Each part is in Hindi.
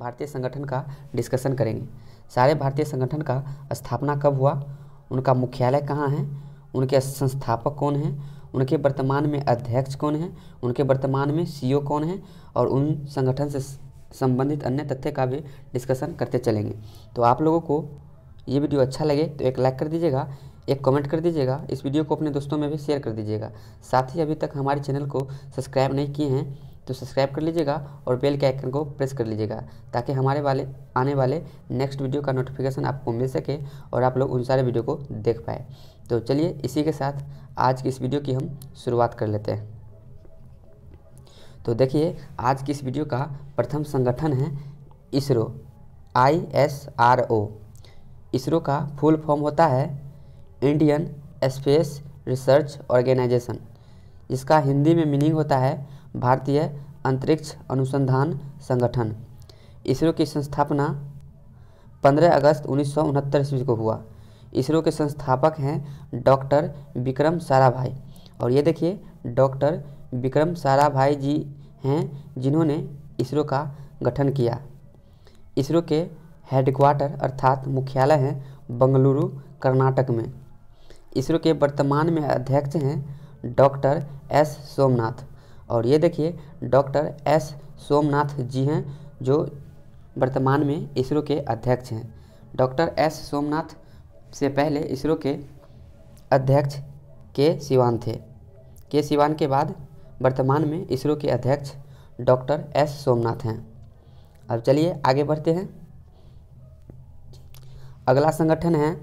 भारतीय संगठन का डिस्कशन करेंगे सारे भारतीय संगठन का स्थापना कब हुआ उनका मुख्यालय कहाँ है उनके संस्थापक कौन हैं उनके वर्तमान में अध्यक्ष कौन हैं उनके वर्तमान में सीईओ e कौन हैं और उन संगठन से संबंधित अन्य तथ्य का भी डिस्कशन करते चलेंगे तो आप लोगों को ये वीडियो अच्छा लगे तो एक लाइक कर दीजिएगा एक कमेंट कर दीजिएगा इस वीडियो को अपने दोस्तों में भी शेयर कर दीजिएगा साथ ही अभी तक हमारे चैनल को सब्सक्राइब नहीं किए हैं तो सब्सक्राइब कर लीजिएगा और बेल के आइकन को प्रेस कर लीजिएगा ताकि हमारे वाले आने वाले नेक्स्ट वीडियो का नोटिफिकेशन आपको मिल सके और आप लोग उन सारे वीडियो को देख पाए तो चलिए इसी के साथ आज की इस वीडियो की हम शुरुआत कर लेते हैं तो देखिए आज की इस वीडियो का प्रथम संगठन है ISRO I S R O ISRO का फुल फॉर्म होता है इंडियन स्पेस रिसर्च ऑर्गेनाइजेशन इसका हिंदी में मीनिंग होता है भारतीय अंतरिक्ष अनुसंधान संगठन इसरो की संस्थापना 15 अगस्त उन्नीस सौ ईस्वी को हुआ इसरो के संस्थापक हैं डॉक्टर विक्रम साराभाई और ये देखिए डॉक्टर विक्रम साराभाई जी हैं जिन्होंने इसरो का गठन किया इसरो के हेडक्वार्टर अर्थात मुख्यालय हैं बंगलुरु कर्नाटक में इसरो के वर्तमान में अध्यक्ष हैं डॉक्टर एस सोमनाथ और ये देखिए डॉक्टर एस सोमनाथ जी हैं जो वर्तमान में इसरो के अध्यक्ष हैं डॉक्टर एस सोमनाथ से पहले इसरो के अध्यक्ष के सिवान थे के सिवान के बाद वर्तमान में इसरो के अध्यक्ष डॉक्टर एस सोमनाथ हैं अब चलिए आगे बढ़ते हैं अगला संगठन है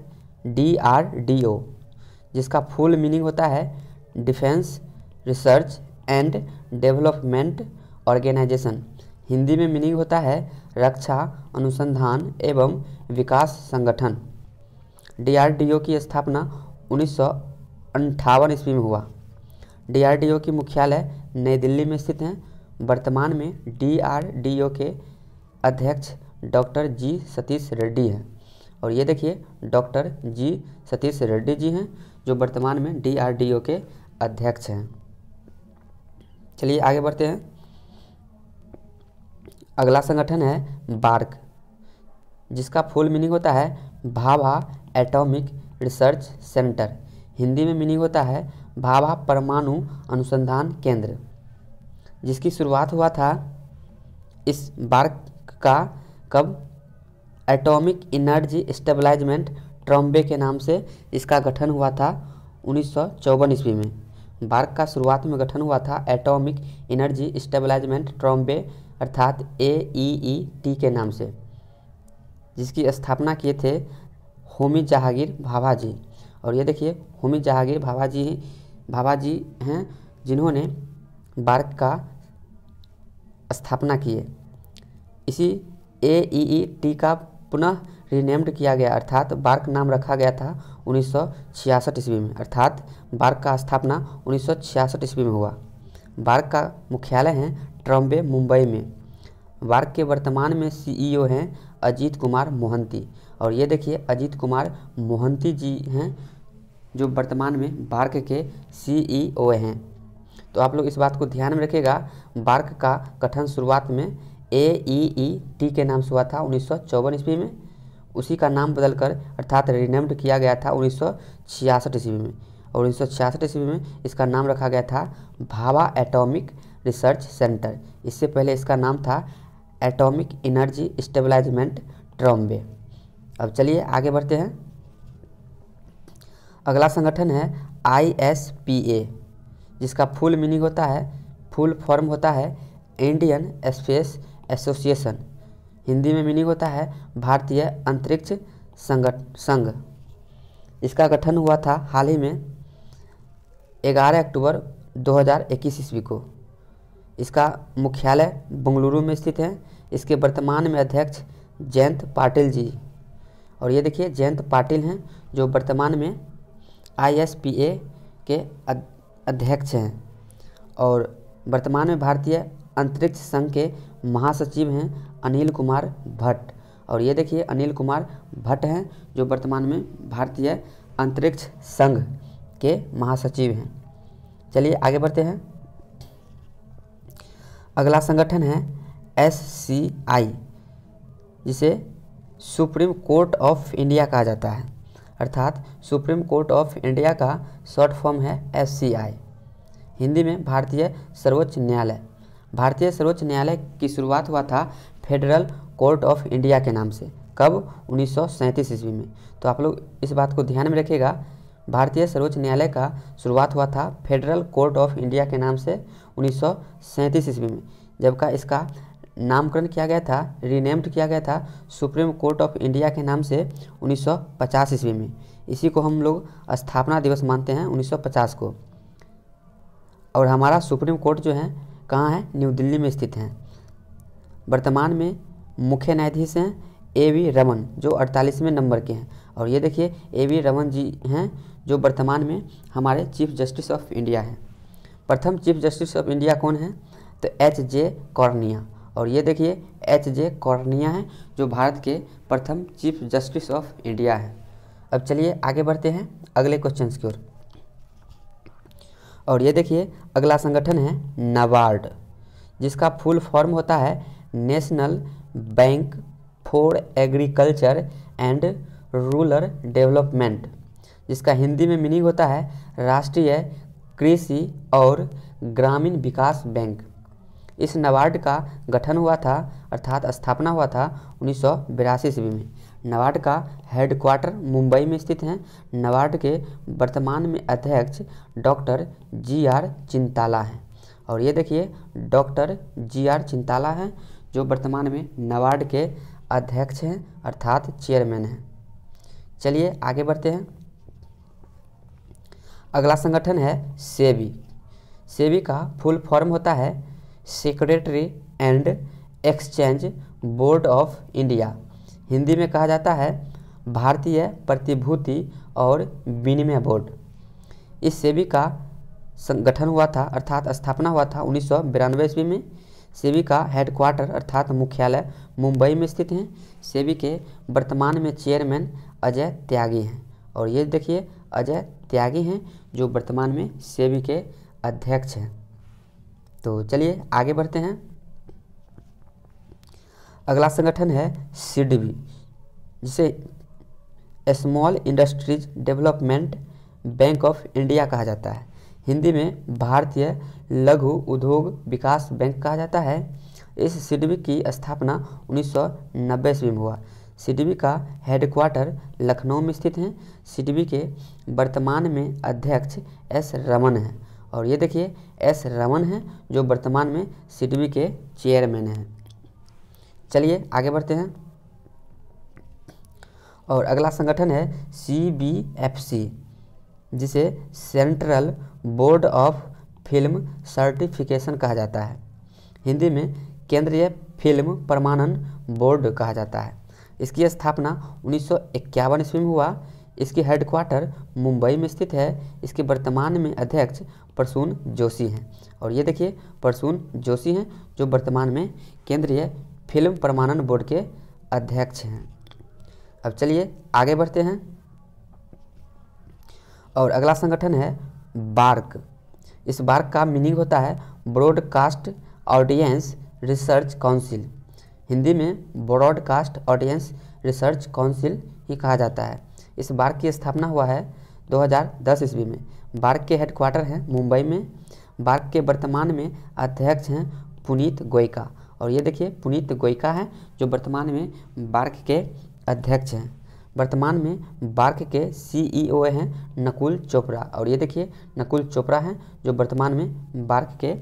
डी आर डी ओ जिसका फुल मीनिंग होता है defence research and development organisation Hindi में मीनिंग होता है रक्षा अनुसंधान एवं विकास संगठन डीआरडीओ की स्थापना उन्नीस ईस्वी में हुआ डीआरडीओ की मुख्यालय नई दिल्ली में स्थित हैं वर्तमान में डीआरडीओ के अध्यक्ष डॉक्टर जी सतीश रेड्डी हैं और ये देखिए डॉक्टर जी सतीश रेड्डी जी हैं जो वर्तमान में डीआरडीओ के अध्यक्ष हैं चलिए आगे बढ़ते हैं अगला संगठन है बार्क जिसका फुल मीनिंग होता है Bhabha atomic research centre Hindi में मीनिंग होता है भाभा परमाणु अनुसंधान केंद्र जिसकी शुरुआत हुआ था इस बार्क का कब एटॉमिक एनर्जी स्टेबलाइजमेंट ट्रॉम्बे के नाम से इसका गठन हुआ था उन्नीस ईस्वी में भारत का शुरुआत में गठन हुआ था एटॉमिक एनर्जी स्टेबलाइजमेंट ट्रॉम्बे अर्थात ए ई ई टी के नाम से जिसकी स्थापना किए थे होमी जहांगीर भाभा जी और ये देखिए होमी जहांगीर भाभा जी भाभा जी हैं जिन्होंने बार्क का स्थापना किए इसी ए ई ई टी का पुनः रीनेम्ड किया गया अर्थात बार्क नाम रखा गया था उन्नीस ईस्वी में अर्थात बार्क का स्थापना उन्नीस ईस्वी में हुआ बार्क का मुख्यालय है ट्रम्बे मुंबई में बार्क के वर्तमान में सीईओ e हैं अजीत कुमार मोहंती और ये देखिए अजीत कुमार मोहंती जी हैं जो वर्तमान में बार्क के सीईओ e हैं तो आप लोग इस बात को ध्यान में रखिएगा बार्क का गठन शुरुआत में ए ई ई टी के नाम से हुआ था उन्नीस ईस्वी में उसी का नाम बदलकर अर्थात रिनेम्ड किया गया था उन्नीस सौ छियासठ ईस्वी में और उन्नीस सौ छियासठ ईस्वी में इसका नाम रखा गया था भावा एटॉमिक रिसर्च सेंटर इससे पहले इसका नाम था एटॉमिक एनर्जी स्टेबलाइजमेंट ट्रॉम्बे अब चलिए आगे बढ़ते हैं अगला संगठन है आई एस पी ए जिसका फुल मीनिंग होता है फुल फॉर्म होता है इंडियन स्पेस एसोसिएशन हिंदी में मीनिंग होता है भारतीय अंतरिक्ष संगठ संघ इसका गठन हुआ था हाल ही में 11 अक्टूबर 2021 ईस्वी को इसका मुख्यालय बंगलुरु में स्थित है इसके वर्तमान में अध्यक्ष जयंत पाटिल जी और ये देखिए जयंत पाटिल हैं जो वर्तमान में आई के अध्यक्ष हैं और वर्तमान में भारतीय अंतरिक्ष संघ के महासचिव हैं अनिल कुमार भट्ट और ये देखिए अनिल कुमार भट्ट हैं जो वर्तमान में भारतीय अंतरिक्ष संघ के महासचिव हैं चलिए आगे बढ़ते हैं अगला संगठन है एस सी आई जिसे सुप्रीम कोर्ट ऑफ इंडिया कहा जाता है अर्थात सुप्रीम कोर्ट ऑफ इंडिया का शॉर्ट फॉर्म है एस सी आई हिंदी में भारतीय सर्वोच्च न्यायालय भारतीय सर्वोच्च न्यायालय की शुरुआत हुआ था फेडरल कोर्ट ऑफ इंडिया के नाम से कब उन्नीस ईस्वी में तो आप लोग इस बात को ध्यान में रखिएगा भारतीय सर्वोच्च न्यायालय का शुरुआत हुआ था फेडरल कोर्ट ऑफ इंडिया के नाम से उन्नीस ईस्वी में का इसका नामकरण किया गया था रीनेम्ड किया गया था सुप्रीम कोर्ट ऑफ इंडिया के नाम से 1950 ईस्वी में इसी को हम लोग स्थापना दिवस मानते हैं 1950 को और हमारा सुप्रीम कोर्ट जो है कहाँ हैं न्यू दिल्ली में स्थित हैं वर्तमान में मुख्य न्यायाधीश हैं ए वी रमन जो अड़तालीसवें नंबर के हैं और ये देखिए ए वी रमन जी हैं जो वर्तमान में हमारे चीफ जस्टिस ऑफ इंडिया हैं प्रथम चीफ जस्टिस ऑफ इंडिया कौन है तो एच जे कॉर्निया और ये देखिए एच जे कॉर्निया हैं जो भारत के प्रथम चीफ जस्टिस ऑफ इंडिया हैं अब चलिए आगे बढ़ते हैं अगले क्वेश्चन की ओर और ये देखिए अगला संगठन है नाबार्ड जिसका फुल फॉर्म होता है national bank for agriculture and rural development जिसका हिंदी में मीनिंग होता है राष्ट्रीय कृषि और ग्रामीण विकास बैंक इस नवार्ड का गठन हुआ था अर्थात स्थापना हुआ था उन्नीस सौ ईस्वी में नवार्ड का हेडक्वार्टर मुंबई में स्थित हैं नवार्ड के वर्तमान में अध्यक्ष डॉक्टर जी आर चिंताला हैं और ये देखिए डॉक्टर जी आर चिंताला हैं जो वर्तमान में नवार्ड के अध्यक्ष हैं अर्थात चेयरमैन हैं चलिए आगे बढ़ते हैं अगला संगठन है सेबी सेबी का फुल फॉर्म होता है secretary and exchange board of India Hindi में कहा जाता है भारतीय प्रतिभूति और विनिमय बोर्ड इस सेबी का संगठन हुआ था अर्थात स्थापना हुआ था उन्नीस सौ ईस्वी में सेबी का हेडक्वार्टर अर्थात मुख्यालय मुंबई में स्थित हैं सेबी के वर्तमान में चेयरमैन अजय त्यागी हैं और ये देखिए अजय त्यागी हैं जो वर्तमान में सेबी के अध्यक्ष हैं तो चलिए आगे बढ़ते हैं अगला संगठन है सिडबी जिसे small industries development bank of India कहा जाता है हिंदी में भारतीय लघु उद्योग विकास बैंक कहा जाता है इस सिडबी की स्थापना 1990 ईस्वी में हुआ सिडबी का हेडक्वार्टर लखनऊ में स्थित है सिडबी के वर्तमान में अध्यक्ष एस रमन हैं और ये देखिए एस रमन हैं जो वर्तमान में सिडबी के चेयरमैन हैं चलिए आगे बढ़ते हैं और अगला संगठन है सी बी एफ सी जिसे central board of film certification कहा जाता है हिंदी में केंद्रीय फिल्म प्रमाणन बोर्ड कहा जाता है इसकी स्थापना उन्नीस ईस्वी में हुआ इसकी हेडक्वार्टर मुंबई में स्थित है इसके वर्तमान में अध्यक्ष प्रसून जोशी हैं और ये देखिए प्रसून जोशी हैं जो वर्तमान में केंद्रीय फिल्म प्रमाणन बोर्ड के अध्यक्ष हैं अब चलिए आगे बढ़ते हैं और अगला संगठन है बार्क इस बार्क का मीनिंग होता है broadcast audience research council Hindi में ब्रॉडकास्ट ऑडियंस रिसर्च काउंसिल ही कहा जाता है इस बार्क की स्थापना हुआ है 2010 ईस्वी में बार्क के हेडक्वार्टर हैं मुंबई में बार्क के वर्तमान में अध्यक्ष हैं पुनीत गोयका और ये देखिए पुनीत गोयका हैं जो वर्तमान में बार्क के अध्यक्ष हैं वर्तमान में बार्क के सीईओ e हैं नकुल चोपड़ा और ये देखिए नकुल चोपड़ा हैं जो वर्तमान में बार्क के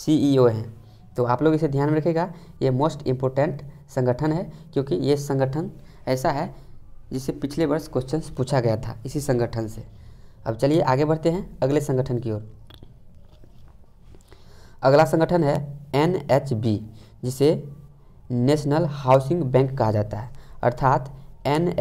सीईओ e हैं तो आप लोग इसे ध्यान में रखेगा ये मोस्ट इम्पोर्टेंट संगठन है क्योंकि ये संगठन ऐसा है जिसे पिछले वर्ष क्वेश्चन पूछा गया था इसी संगठन से अब चलिए आगे बढ़ते हैं अगले संगठन की ओर अगला संगठन है एन जिसे नेशनल हाउसिंग बैंक कहा जाता है अर्थात एन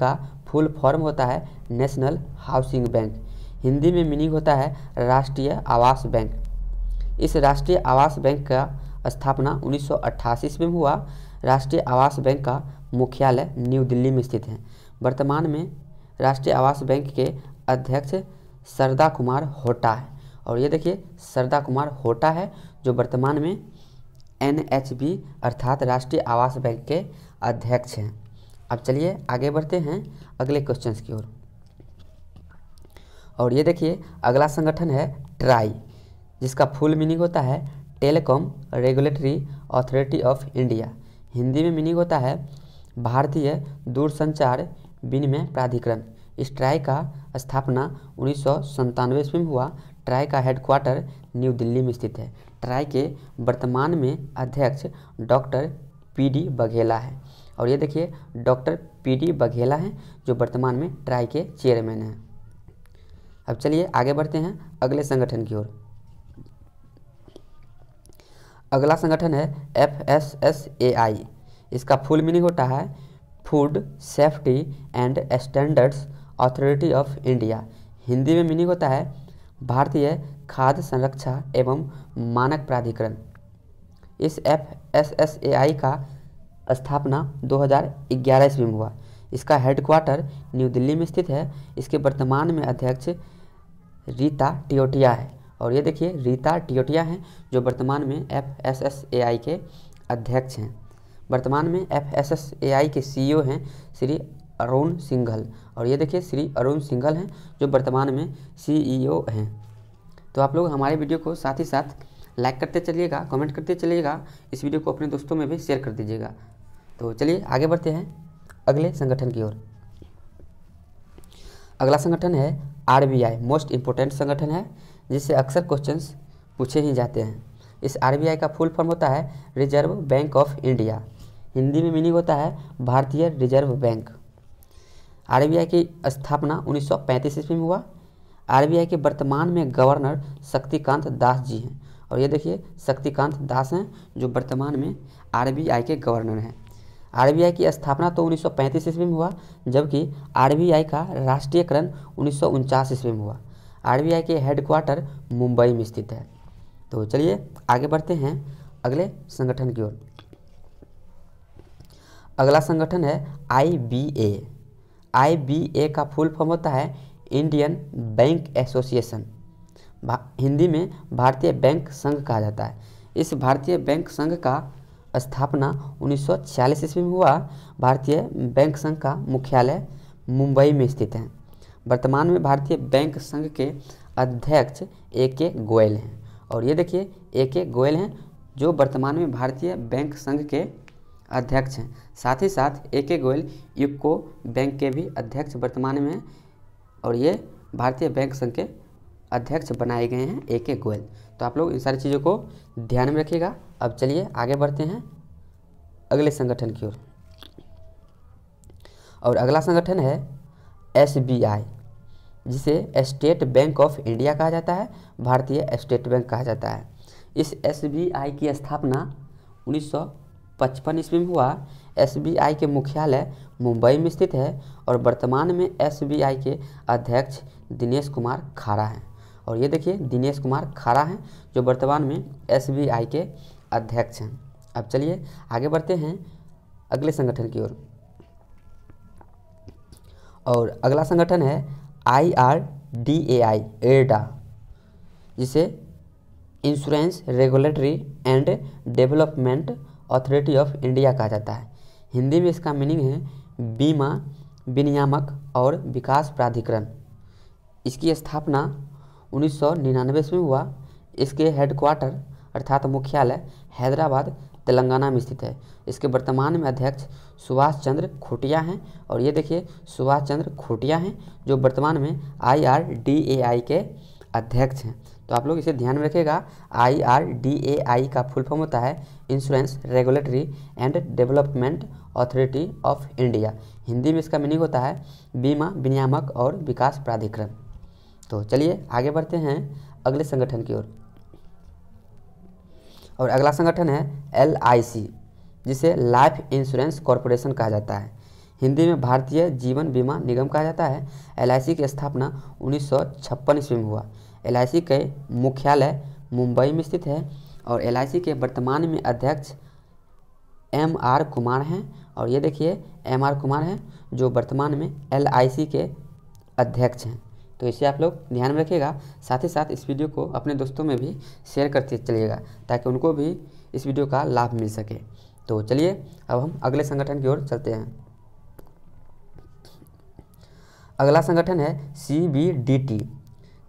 का फुल फॉर्म होता है नेशनल हाउसिंग बैंक हिंदी में मीनिंग होता है राष्ट्रीय आवास बैंक इस राष्ट्रीय आवास बैंक का स्थापना उन्नीस में हुआ राष्ट्रीय आवास बैंक का मुख्यालय न्यू दिल्ली में स्थित है वर्तमान में राष्ट्रीय आवास बैंक के अध्यक्ष सरदा कुमार होटा है और ये देखिए सरदा कुमार होटा है जो वर्तमान में एन अर्थात राष्ट्रीय आवास बैंक के अध्यक्ष हैं अब चलिए आगे बढ़ते हैं अगले क्वेश्चन की ओर और ये देखिए अगला संगठन है ट्राई जिसका फुल मीनिंग होता है telecom regulatory authority of India Hindi में मीनिंग होता है भारतीय दूरसंचार विनिमय प्राधिकरण इस ट्राई का स्थापना उन्नीस सौ में हुआ ट्राई का हेडक्वार्टर न्यू दिल्ली में स्थित है ट्राई के वर्तमान में अध्यक्ष डॉक्टर पी डी बघेला है और ये देखिए डॉक्टर पी डी बघेला हैं जो वर्तमान में ट्राई के चेयरमैन हैं अब चलिए आगे बढ़ते हैं अगले संगठन की ओर अगला संगठन है F S S A I इसका फुल मीनिंग होता है food safety and standards authority of India Hindi में मीनिंग होता है भारतीय खाद्य संरक्षा एवं मानक प्राधिकरण इस F S S A I का स्थापना 2011 ईस्वी में हुआ इसका हेडक्वार्टर न्यू दिल्ली में स्थित है इसके वर्तमान में अध्यक्ष रीता टियोटिया है और ये देखिए रीता टियोटिया हैं जो वर्तमान में F S S A I के अध्यक्ष हैं वर्तमान में F S S A I के सी ई हैं श्री अरुण सिंघल और ये देखिए श्री अरुण सिंघल हैं जो वर्तमान में सीईओ e हैं तो आप लोग हमारे वीडियो को साथ ही साथ लाइक करते चलिएगा कमेंट करते चलिएगा इस वीडियो को अपने दोस्तों में भी शेयर कर दीजिएगा तो चलिए आगे बढ़ते हैं अगले संगठन की ओर अगला संगठन है आर मोस्ट इम्पोर्टेंट संगठन है जिससे अक्सर क्वेश्चन पूछे ही जाते हैं इस आर का फुल फॉर्म होता है reserve bank of India Hindi में मीनिंग होता है भारतीय रिजर्व बैंक आरबीआई की स्थापना 1935 ईस्वी में हुआ आरबीआई के वर्तमान में गवर्नर शक्तिकांत दास जी हैं और ये देखिए शक्तिकांत दास हैं जो वर्तमान में आरबीआई के गवर्नर हैं आरबीआई की स्थापना तो 1935 ईस्वी में हुआ जबकि आरबीआई का राष्ट्रीयकरण उन्नीस ईस्वी में हुआ आरबीआई के हेडक्वार्टर मुंबई में स्थित है तो चलिए आगे बढ़ते हैं अगले संगठन की ओर अगला संगठन है आई आई का फुल फॉर्म होता है इंडियन बैंक एसोसिएशन हिंदी में भारतीय बैंक संघ कहा जाता है इस भारतीय बैंक संघ का स्थापना 1946 ईस्वी में हुआ भारतीय बैंक संघ का मुख्यालय मुंबई में स्थित है वर्तमान में भारतीय बैंक संघ के अध्यक्ष ए के गोयल हैं और ये देखिए ए के गोयल हैं जो वर्तमान में भारतीय बैंक संघ के अध्यक्ष हैं साथ ही साथ ए के गोयल यूको बैंक के भी अध्यक्ष वर्तमान में और ये भारतीय बैंक संघ के अध्यक्ष बनाए गए हैं ए के गोयल तो आप लोग इन सारी चीज़ों को ध्यान में रखिएगा अब चलिए आगे बढ़ते हैं अगले संगठन की ओर और अगला संगठन है एस जिसे स्टेट बैंक ऑफ इंडिया कहा जाता है भारतीय स्टेट बैंक कहा जाता है इस एस की स्थापना 1955 ईस्वी में हुआ एसबीआई के मुख्यालय मुंबई में स्थित है और वर्तमान में एसबीआई के अध्यक्ष दिनेश कुमार खारा हैं और ये देखिए दिनेश कुमार खारा हैं जो वर्तमान में एसबीआई के अध्यक्ष हैं अब चलिए आगे बढ़ते हैं अगले संगठन की ओर और।, अगला संगठन है I R D A I एडा जिसे insurance regulatory and development authority of India कहा जाता है हिंदी में इसका मीनिंग है बीमा विनियामक और विकास प्राधिकरण इसकी स्थापना 1999 में हुआ इसके हेडक्वार्टर अर्थात मुख्यालय हैदराबाद तेलंगाना में स्थित है इसके वर्तमान में अध्यक्ष सुभाष चंद्र खोटिया हैं और ये देखिए सुभाष चंद्र खोटिया हैं जो वर्तमान में I R D A I के अध्यक्ष हैं तो आप लोग इसे ध्यान में रखेगा I R D A I का फुल फॉर्म होता है insurance regulatory and development authority of India Hindi में इसका मीनिंग होता है बीमा विनियामक और विकास प्राधिकरण तो चलिए आगे बढ़ते हैं अगले संगठन की ओर और।, अगला संगठन है एल जिसे लाइफ इंश्योरेंस कॉरपोरेशन कहा जाता है हिंदी में भारतीय जीवन बीमा निगम कहा जाता है एल की स्थापना उन्नीस सौ ईस्वी में हुआ एल के मुख्यालय मुंबई में स्थित है और एल के वर्तमान में अध्यक्ष एम आर कुमार हैं और ये देखिए एम आर कुमार हैं जो वर्तमान में एल आई सी के अध्यक्ष हैं तो इसे आप लोग ध्यान में रखिएगा साथ ही साथ इस वीडियो को अपने दोस्तों में भी शेयर करते चलिएगा ताकि उनको भी इस वीडियो का लाभ मिल सके तो चलिए अब हम अगले संगठन की ओर चलते हैं अगला संगठन है सी बी डी टी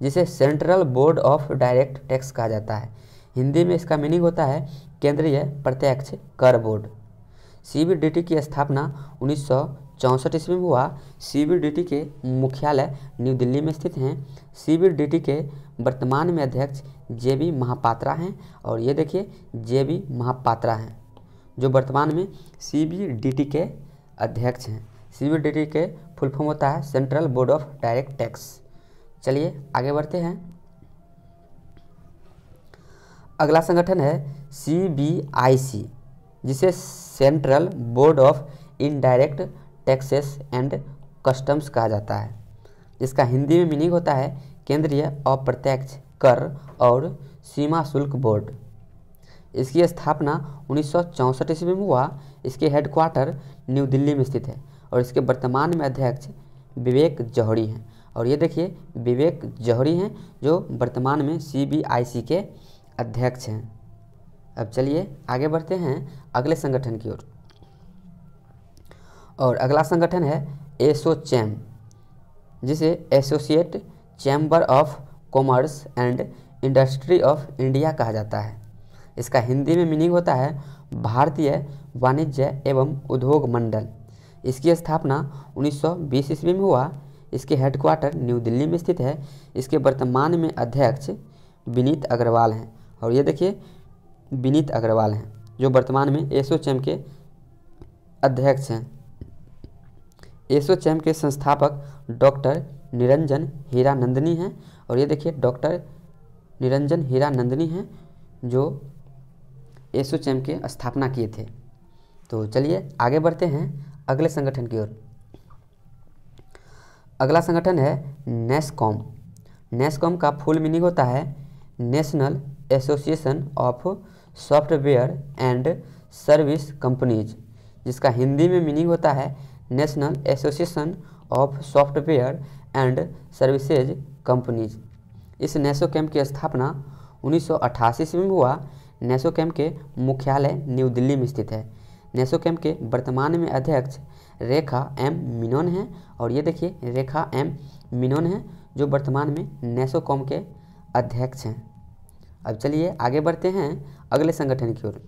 जिसे central board of direct tax कहा जाता है हिंदी में इसका मीनिंग होता है केंद्रीय प्रत्यक्ष कर बोर्ड सीबीडीटी की स्थापना उन्नीस चौंसठ ईस्वी में हुआ सीबीडीटी के मुख्यालय न्यू दिल्ली में स्थित हैं सीबीडीटी के वर्तमान में अध्यक्ष जे बी महापात्रा हैं और ये देखिए जे बी महापात्रा हैं जो वर्तमान में सीबीडीटी के अध्यक्ष हैं सीबीडीटी के फुल फॉर्म होता है central board of direct tax चलिए आगे बढ़ते हैं अगला संगठन है सी बी आई सी जिसे central board of indirect taxes and customs कहा जाता है इसका हिंदी में मीनिंग होता है केंद्रीय अप्रत्यक्ष कर और सीमा शुल्क बोर्ड इसकी स्थापना उन्नीस सौ ईस्वी में हुआ इसके हेडक्वार्टर न्यू दिल्ली में स्थित है और इसके वर्तमान में अध्यक्ष विवेक जौहरी हैं और ये देखिए विवेक जौहरी हैं जो वर्तमान में सी के अध्यक्ष हैं अब चलिए आगे बढ़ते हैं अगले संगठन की ओर और अगला संगठन है एसोचैम जिसे associate chamber of commerce and industry of India कहा जाता है इसका हिंदी में मीनिंग होता है भारतीय वाणिज्य एवं उद्योग मंडल इसकी स्थापना 1920 ईस्वी में हुआ इसके हेडक्वार्टर न्यू दिल्ली में स्थित है इसके वर्तमान में अध्यक्ष विनीत अग्रवाल हैं और ये देखिए विनीत अग्रवाल हैं जो वर्तमान में एसोचैम के अध्यक्ष हैं एसोचैम के संस्थापक डॉक्टर निरंजन हीरा नंदनी हैं और ये देखिए डॉक्टर निरंजन हीरा नंदनी हैं जो एसोचैम के स्थापना किए थे तो चलिए आगे बढ़ते हैं अगले संगठन की ओर अगला संगठन है नेस्कॉम नेस्कॉम का फुल मीनिंग होता है national association of software and service companies जिसका हिंदी में मीनिंग होता है national association of software and services companies इस नेसो कैम्प की स्थापना 1988 सौ में हुआ नेसो कैम्प के मुख्यालय न्यू दिल्ली में स्थित है नेसो कैम्प के वर्तमान में अध्यक्ष रेखा एम मिनोन हैं और ये देखिए रेखा एम मिनोन हैं जो वर्तमान में नेसो कॉम के अध्यक्ष हैं अब चलिए आगे बढ़ते हैं अगले संगठन की ओर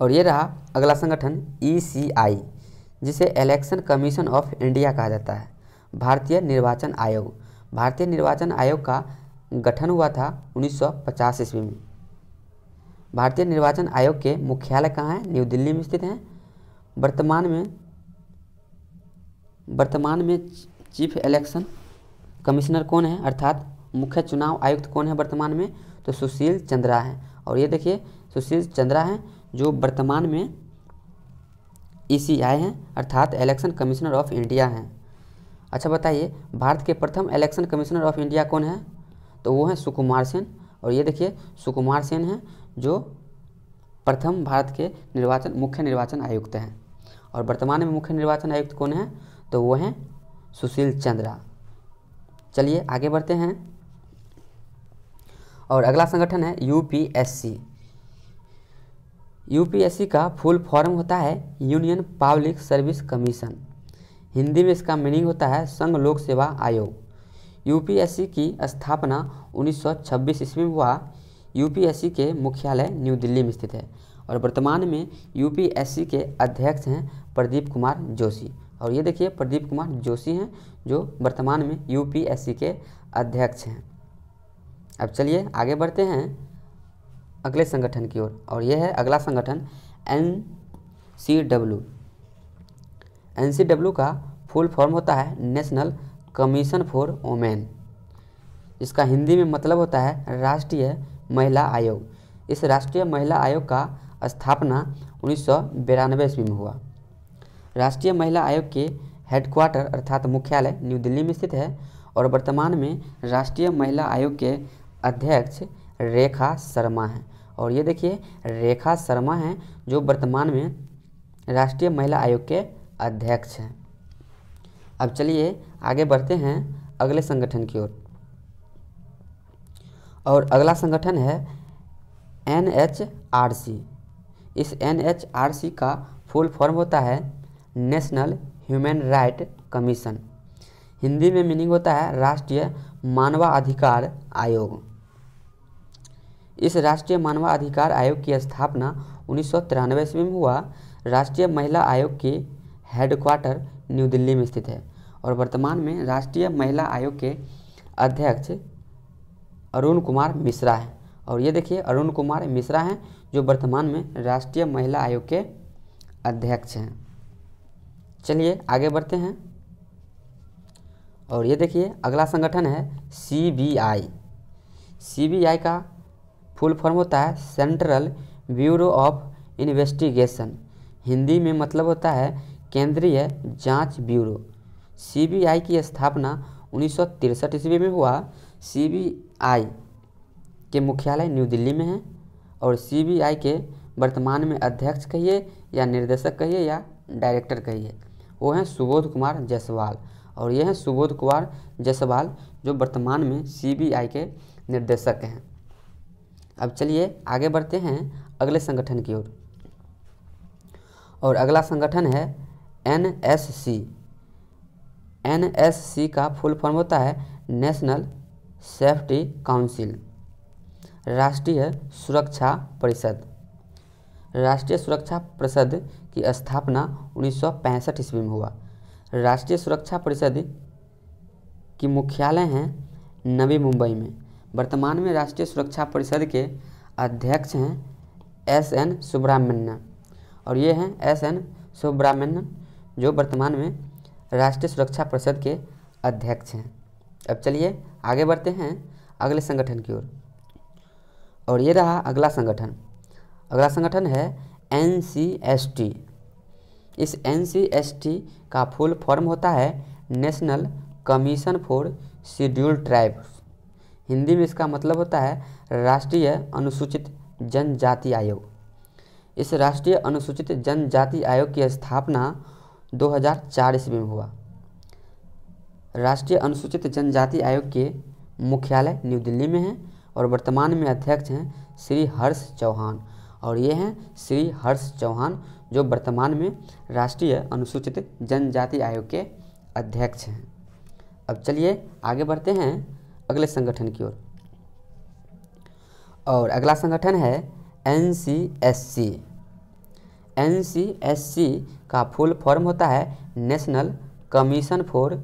और ये रहा अगला संगठन ई e जिसे इलेक्शन कमीशन ऑफ इंडिया कहा जाता है भारतीय निर्वाचन आयोग भारतीय निर्वाचन आयोग का गठन हुआ था 1950 ईस्वी में भारतीय निर्वाचन आयोग के मुख्यालय कहाँ हैं न्यू दिल्ली में स्थित हैं वर्तमान में वर्तमान में चीफ इलेक्शन कमिश्नर कौन है अर्थात मुख्य चुनाव आयुक्त कौन है वर्तमान में तो सुशील चंद्रा हैं और ये देखिए सुशील चंद्रा हैं जो वर्तमान में ई e हैं अर्थात इलेक्शन कमिश्नर ऑफ इंडिया हैं अच्छा बताइए भारत के प्रथम इलेक्शन कमिश्नर ऑफ इंडिया कौन है तो वो हैं सुकुमार सेन और ये देखिए सुकुमार सेन हैं जो प्रथम भारत के निर्वाचन मुख्य निर्वाचन आयुक्त हैं और वर्तमान में मुख्य निर्वाचन आयुक्त कौन है तो वो हैं सुशील चंद्रा चलिए आगे बढ़ते हैं और अगला संगठन है यूपीएससी यूपीएससी का फुल फॉर्म होता है union public service commission Hindi में इसका मीनिंग होता है संघ लोक सेवा आयोग यूपीएससी की स्थापना 1926 ईस्वी में हुआ यूपीएससी के मुख्यालय न्यू दिल्ली में स्थित है और वर्तमान में यूपीएससी के अध्यक्ष हैं प्रदीप कुमार जोशी और ये देखिए प्रदीप कुमार जोशी हैं जो वर्तमान में यूपीएससी के अध्यक्ष हैं अब चलिए आगे बढ़ते हैं अगले संगठन की ओर और, यह है अगला संगठन N C W N C W का फुल फॉर्म होता है नेशनल कमीशन फॉर वोमेन इसका हिंदी में मतलब होता है राष्ट्रीय महिला आयोग इस राष्ट्रीय महिला आयोग का स्थापना उन्नीस सौ ईस्वी में हुआ राष्ट्रीय महिला आयोग के हेडक्वार्टर अर्थात मुख्यालय न्यू दिल्ली में स्थित है और वर्तमान में राष्ट्रीय महिला आयोग के अध्यक्ष रेखा शर्मा हैं और ये देखिए रेखा शर्मा हैं जो वर्तमान में राष्ट्रीय महिला आयोग के अध्यक्ष हैं अब चलिए आगे बढ़ते हैं अगले संगठन की ओर और अगला संगठन है एन एच आर सी इस एन एच आर सी का फुल फॉर्म होता है national human right commission Hindi में मीनिंग होता है राष्ट्रीय मानवाधिकार आयोग इस राष्ट्रीय मानवाधिकार आयोग की स्थापना उन्नीस सौ तिरानवे ईस्वी में हुआ राष्ट्रीय महिला आयोग के हेडक्वार्टर न्यू दिल्ली में स्थित है और वर्तमान में राष्ट्रीय महिला आयोग के अध्यक्ष अरुण कुमार मिश्रा हैं और ये देखिए अरुण कुमार मिश्रा हैं जो वर्तमान में राष्ट्रीय महिला आयोग के अध्यक्ष हैं चलिए आगे बढ़ते हैं और ये देखिए अगला संगठन है C B I C B I का फुल फॉर्म होता है central bureau of investigation Hindi में मतलब होता है केंद्रीय जांच ब्यूरो सीबीआई की स्थापना उन्नीस ईस्वी में हुआ सीबीआई के मुख्यालय न्यू दिल्ली में है और सीबीआई के वर्तमान में अध्यक्ष कहिए या निर्देशक कहिए या डायरेक्टर कहिए वो हैं सुबोध कुमार जायसवाल और ये हैं सुबोध कुमार जायसवाल जो वर्तमान में सीबीआई के निर्देशक हैं अब चलिए आगे बढ़ते हैं अगले संगठन की ओर और अगला संगठन है N S C N S C का फुल फॉर्म होता है नेशनल सेफ्टी काउंसिल राष्ट्रीय सुरक्षा परिषद राष्ट्रीय सुरक्षा परिषद की स्थापना उन्नीस सौ ईस्वी में हुआ राष्ट्रीय सुरक्षा परिषद की मुख्यालय हैं नवी मुंबई में वर्तमान में राष्ट्रीय सुरक्षा परिषद के अध्यक्ष हैं एस एन सुब्रमण्यन और ये हैं एस एन सुब्रमण्यन जो वर्तमान में राष्ट्रीय सुरक्षा परिषद के अध्यक्ष हैं अब चलिए आगे बढ़ते हैं अगले संगठन की ओर और।, ये रहा अगला संगठन अगला संगठन है एन इस एन का फुल फॉर्म होता है national commission for scheduled tribes Hindi में इसका मतलब होता है राष्ट्रीय अनुसूचित जनजाति आयोग इस राष्ट्रीय अनुसूचित जनजाति आयोग की स्थापना 2004 ईस्वी में हुआ राष्ट्रीय अनुसूचित जनजाति आयोग के मुख्यालय न्यू दिल्ली में है और वर्तमान में अध्यक्ष हैं श्री हर्ष चौहान और ये हैं श्री हर्ष चौहान जो वर्तमान में राष्ट्रीय अनुसूचित जनजाति आयोग के अध्यक्ष हैं अब चलिए आगे बढ़ते हैं अगले संगठन की ओर और।, अगला संगठन है N C S C N C S C का फुल फॉर्म होता है national commission for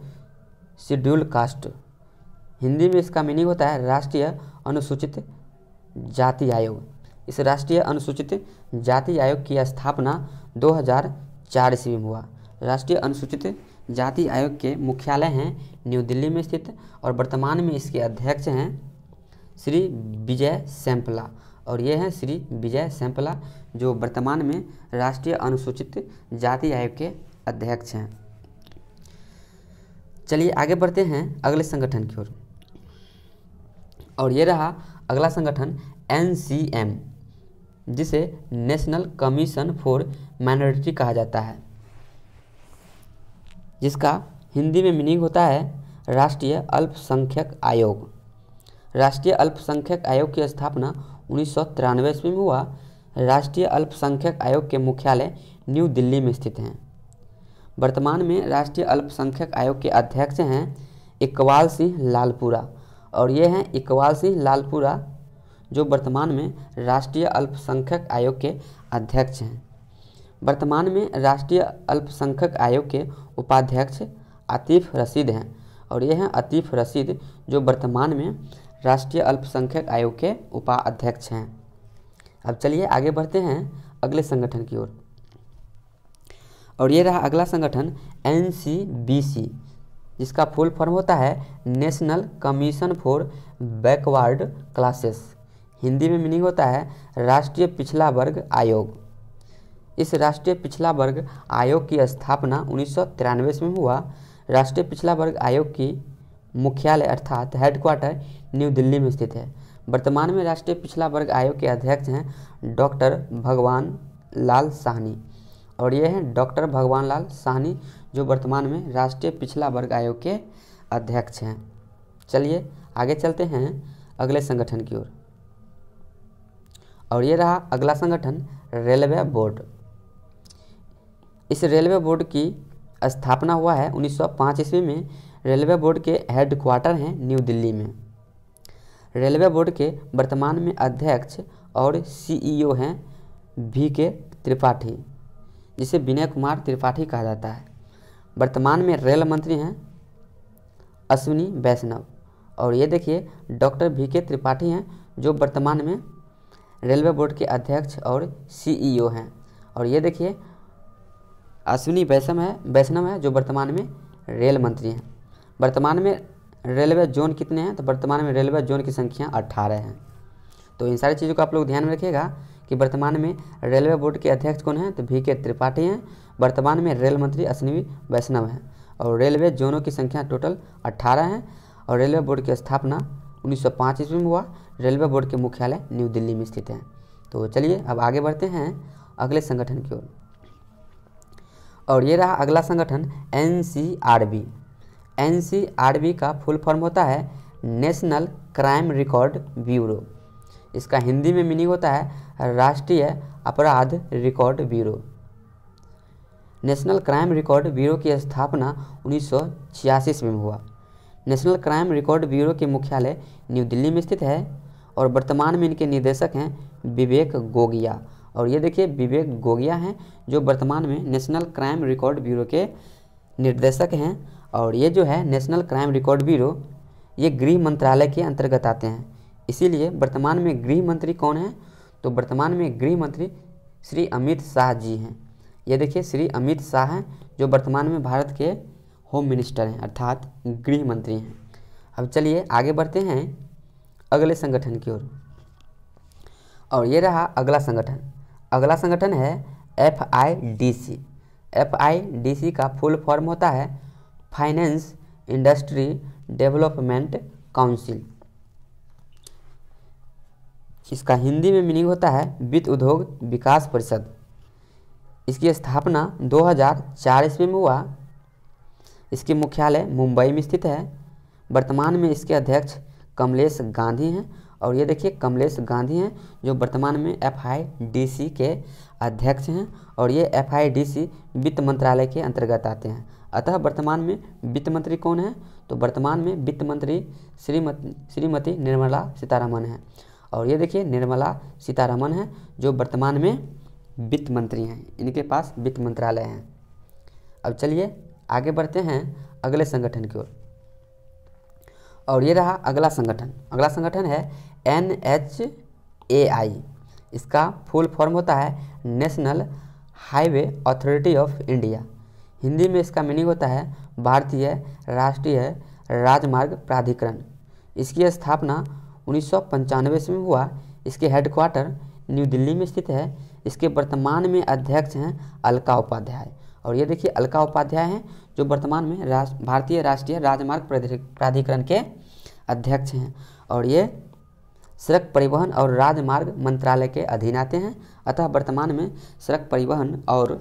schedule caste Hindi में इसका मीनिंग होता है राष्ट्रीय अनुसूचित जाति आयोग इस राष्ट्रीय अनुसूचित जाति आयोग की स्थापना 2004 ईस्वी में हुआ राष्ट्रीय अनुसूचित जाति आयोग के मुख्यालय हैं न्यू दिल्ली में स्थित और वर्तमान में इसके अध्यक्ष हैं श्री विजय सैंपला और ये हैं श्री विजय सैंपला जो वर्तमान में राष्ट्रीय अनुसूचित जाति आयोग के अध्यक्ष हैं चलिए आगे बढ़ते हैं अगले संगठन की ओर और ये रहा अगला संगठन एन जिसे नेशनल कमीशन फॉर माइनॉरिटी कहा जाता है जिसका हिंदी में मीनिंग होता है राष्ट्रीय अल्पसंख्यक आयोग राष्ट्रीय अल्पसंख्यक आयोग की स्थापना उन्नीस सौ तिरानवे ईस्वी में हुआ राष्ट्रीय अल्पसंख्यक आयोग के मुख्यालय न्यू दिल्ली में स्थित हैं वर्तमान में राष्ट्रीय अल्पसंख्यक आयोग के अध्यक्ष हैं इकबाल सिंह लालपुरा और ये हैं इकबाल सिंह लालपुरा जो वर्तमान में राष्ट्रीय अल्पसंख्यक आयोग के अध्यक्ष हैं वर्तमान में राष्ट्रीय अल्पसंख्यक आयोग के उपाध्यक्ष आतिफ रशीद हैं और ये हैं आतिफ रशीद जो वर्तमान में राष्ट्रीय अल्पसंख्यक आयोग के उपाध्यक्ष हैं अब चलिए आगे बढ़ते हैं अगले संगठन की ओर और ये रहा अगला संगठन एन जिसका फुल फॉर्म होता है national commission for backward classes Hindi में मीनिंग होता है राष्ट्रीय पिछला वर्ग आयोग इस राष्ट्रीय पिछला वर्ग आयोग की स्थापना उन्नीस में हुआ राष्ट्रीय पिछड़ा वर्ग आयोग की मुख्यालय अर्थात हेडक्वार्टर न्यू दिल्ली में स्थित है वर्तमान में राष्ट्रीय पिछड़ा वर्ग आयोग के अध्यक्ष हैं डॉक्टर भगवान लाल साहनी और ये हैं डॉक्टर भगवान लाल साहनी जो वर्तमान में राष्ट्रीय पिछला वर्ग आयोग के अध्यक्ष हैं चलिए आगे चलते हैं अगले संगठन की ओर और ये रहा अगला संगठन रेलवे बोर्ड इस रेलवे बोर्ड की स्थापना हुआ है 1905 ईस्वी में रेलवे बोर्ड के हेडक्वार्टर हैं न्यू दिल्ली में रेलवे बोर्ड के वर्तमान में अध्यक्ष और सीईओ हैं वी के त्रिपाठी जिसे विनय कुमार त्रिपाठी कहा जाता है वर्तमान में रेल मंत्री हैं अश्विनी वैष्णव और ये देखिए डॉक्टर वी के त्रिपाठी हैं जो वर्तमान में रेलवे बोर्ड के अध्यक्ष और सीईओ हैं और ये देखिए अश्विनी वैष्णव है वैष्णव है जो वर्तमान में रेल मंत्री हैं वर्तमान में रेलवे जोन कितने हैं तो वर्तमान में रेलवे जोन की संख्या अट्ठारह हैं तो इन सारी चीज़ों को आप लोग ध्यान में रखिएगा कि वर्तमान में रेलवे बोर्ड के अध्यक्ष कौन हैं तो वी के त्रिपाठी हैं वर्तमान में रेल मंत्री अश्विनी वैष्णव हैं और रेलवे जोनों की संख्या टोटल अट्ठारह हैं और रेलवे बोर्ड की स्थापना पाँच ईस्वी में हुआ रेलवे बोर्ड के मुख्यालय न्यू दिल्ली में स्थित हैं तो चलिए अब आगे बढ़ते हैं अगले संगठन की ओर और ये रहा अगला संगठन N C R B N C R B का फुल फॉर्म होता है नेशनल क्राइम रिकॉर्ड ब्यूरो इसका हिंदी में मीनिंग होता है राष्ट्रीय अपराध record bureau national crime record bureau की स्थापना उन्नीस में हुआ नेशनल क्राइम रिकॉर्ड ब्यूरो के मुख्यालय न्यू दिल्ली में स्थित है और वर्तमान में इनके निदेशक हैं विवेक गोगिया और ये देखिए विवेक गोगिया हैं जो वर्तमान में नेशनल क्राइम रिकॉर्ड ब्यूरो के निर्देशक हैं और ये जो है नेशनल क्राइम रिकॉर्ड ब्यूरो ये गृह मंत्रालय के अंतर्गत आते हैं इसीलिए वर्तमान में गृह मंत्री कौन है तो वर्तमान में गृह मंत्री श्री अमित शाह जी हैं ये देखिए श्री अमित शाह हैं जो वर्तमान में भारत के होम मिनिस्टर हैं अर्थात गृह मंत्री हैं अब चलिए आगे बढ़ते हैं अगले संगठन की ओर और ये रहा अगला संगठन अगला संगठन है F I D C F I D C का फुल फॉर्म होता है फाइनेंस इंडस्ट्री डेवलपमेंट काउंसिल इसका हिंदी में मीनिंग होता है वित्त उद्योग विकास परिषद इसकी स्थापना 2004 ईस्वी में हुआ इसके मुख्यालय मुंबई में स्थित है वर्तमान में इसके अध्यक्ष कमलेश गांधी हैं और ये देखिए कमलेश गांधी हैं जो वर्तमान में एफआईडीसी के अध्यक्ष हैं और ये एफआईडीसी वित्त मंत्रालय के अंतर्गत आते हैं अतः वर्तमान में वित्त मंत्री कौन है तो वर्तमान में वित्त मंत्री श्रीमती श्रीमती निर्मला सीतारमन हैं और ये देखिए निर्मला सीतारमन हैं जो वर्तमान में वित्त मंत्री हैं इनके पास वित्त मंत्रालय हैं अब चलिए आगे बढ़ते हैं अगले संगठन की ओर और ये रहा अगला संगठन अगला संगठन है एन एच ए आई इसका फुल फॉर्म होता है national highway authority of India Hindi में इसका मीनिंग होता है भारतीय राष्ट्रीय राजमार्ग प्राधिकरण इसकी स्थापना उन्नीस सौ में हुआ इसके हेडक्वार्टर न्यू दिल्ली में स्थित है इसके वर्तमान में अध्यक्ष हैं अलका उपाध्याय और ये देखिए अलका उपाध्याय हैं जो वर्तमान में राष्ट्र भारतीय राष्ट्रीय राजमार्ग प्राधिकरण के अध्यक्ष हैं और ये सड़क परिवहन और राजमार्ग मंत्रालय के अधीन आते हैं अतः वर्तमान में सड़क परिवहन और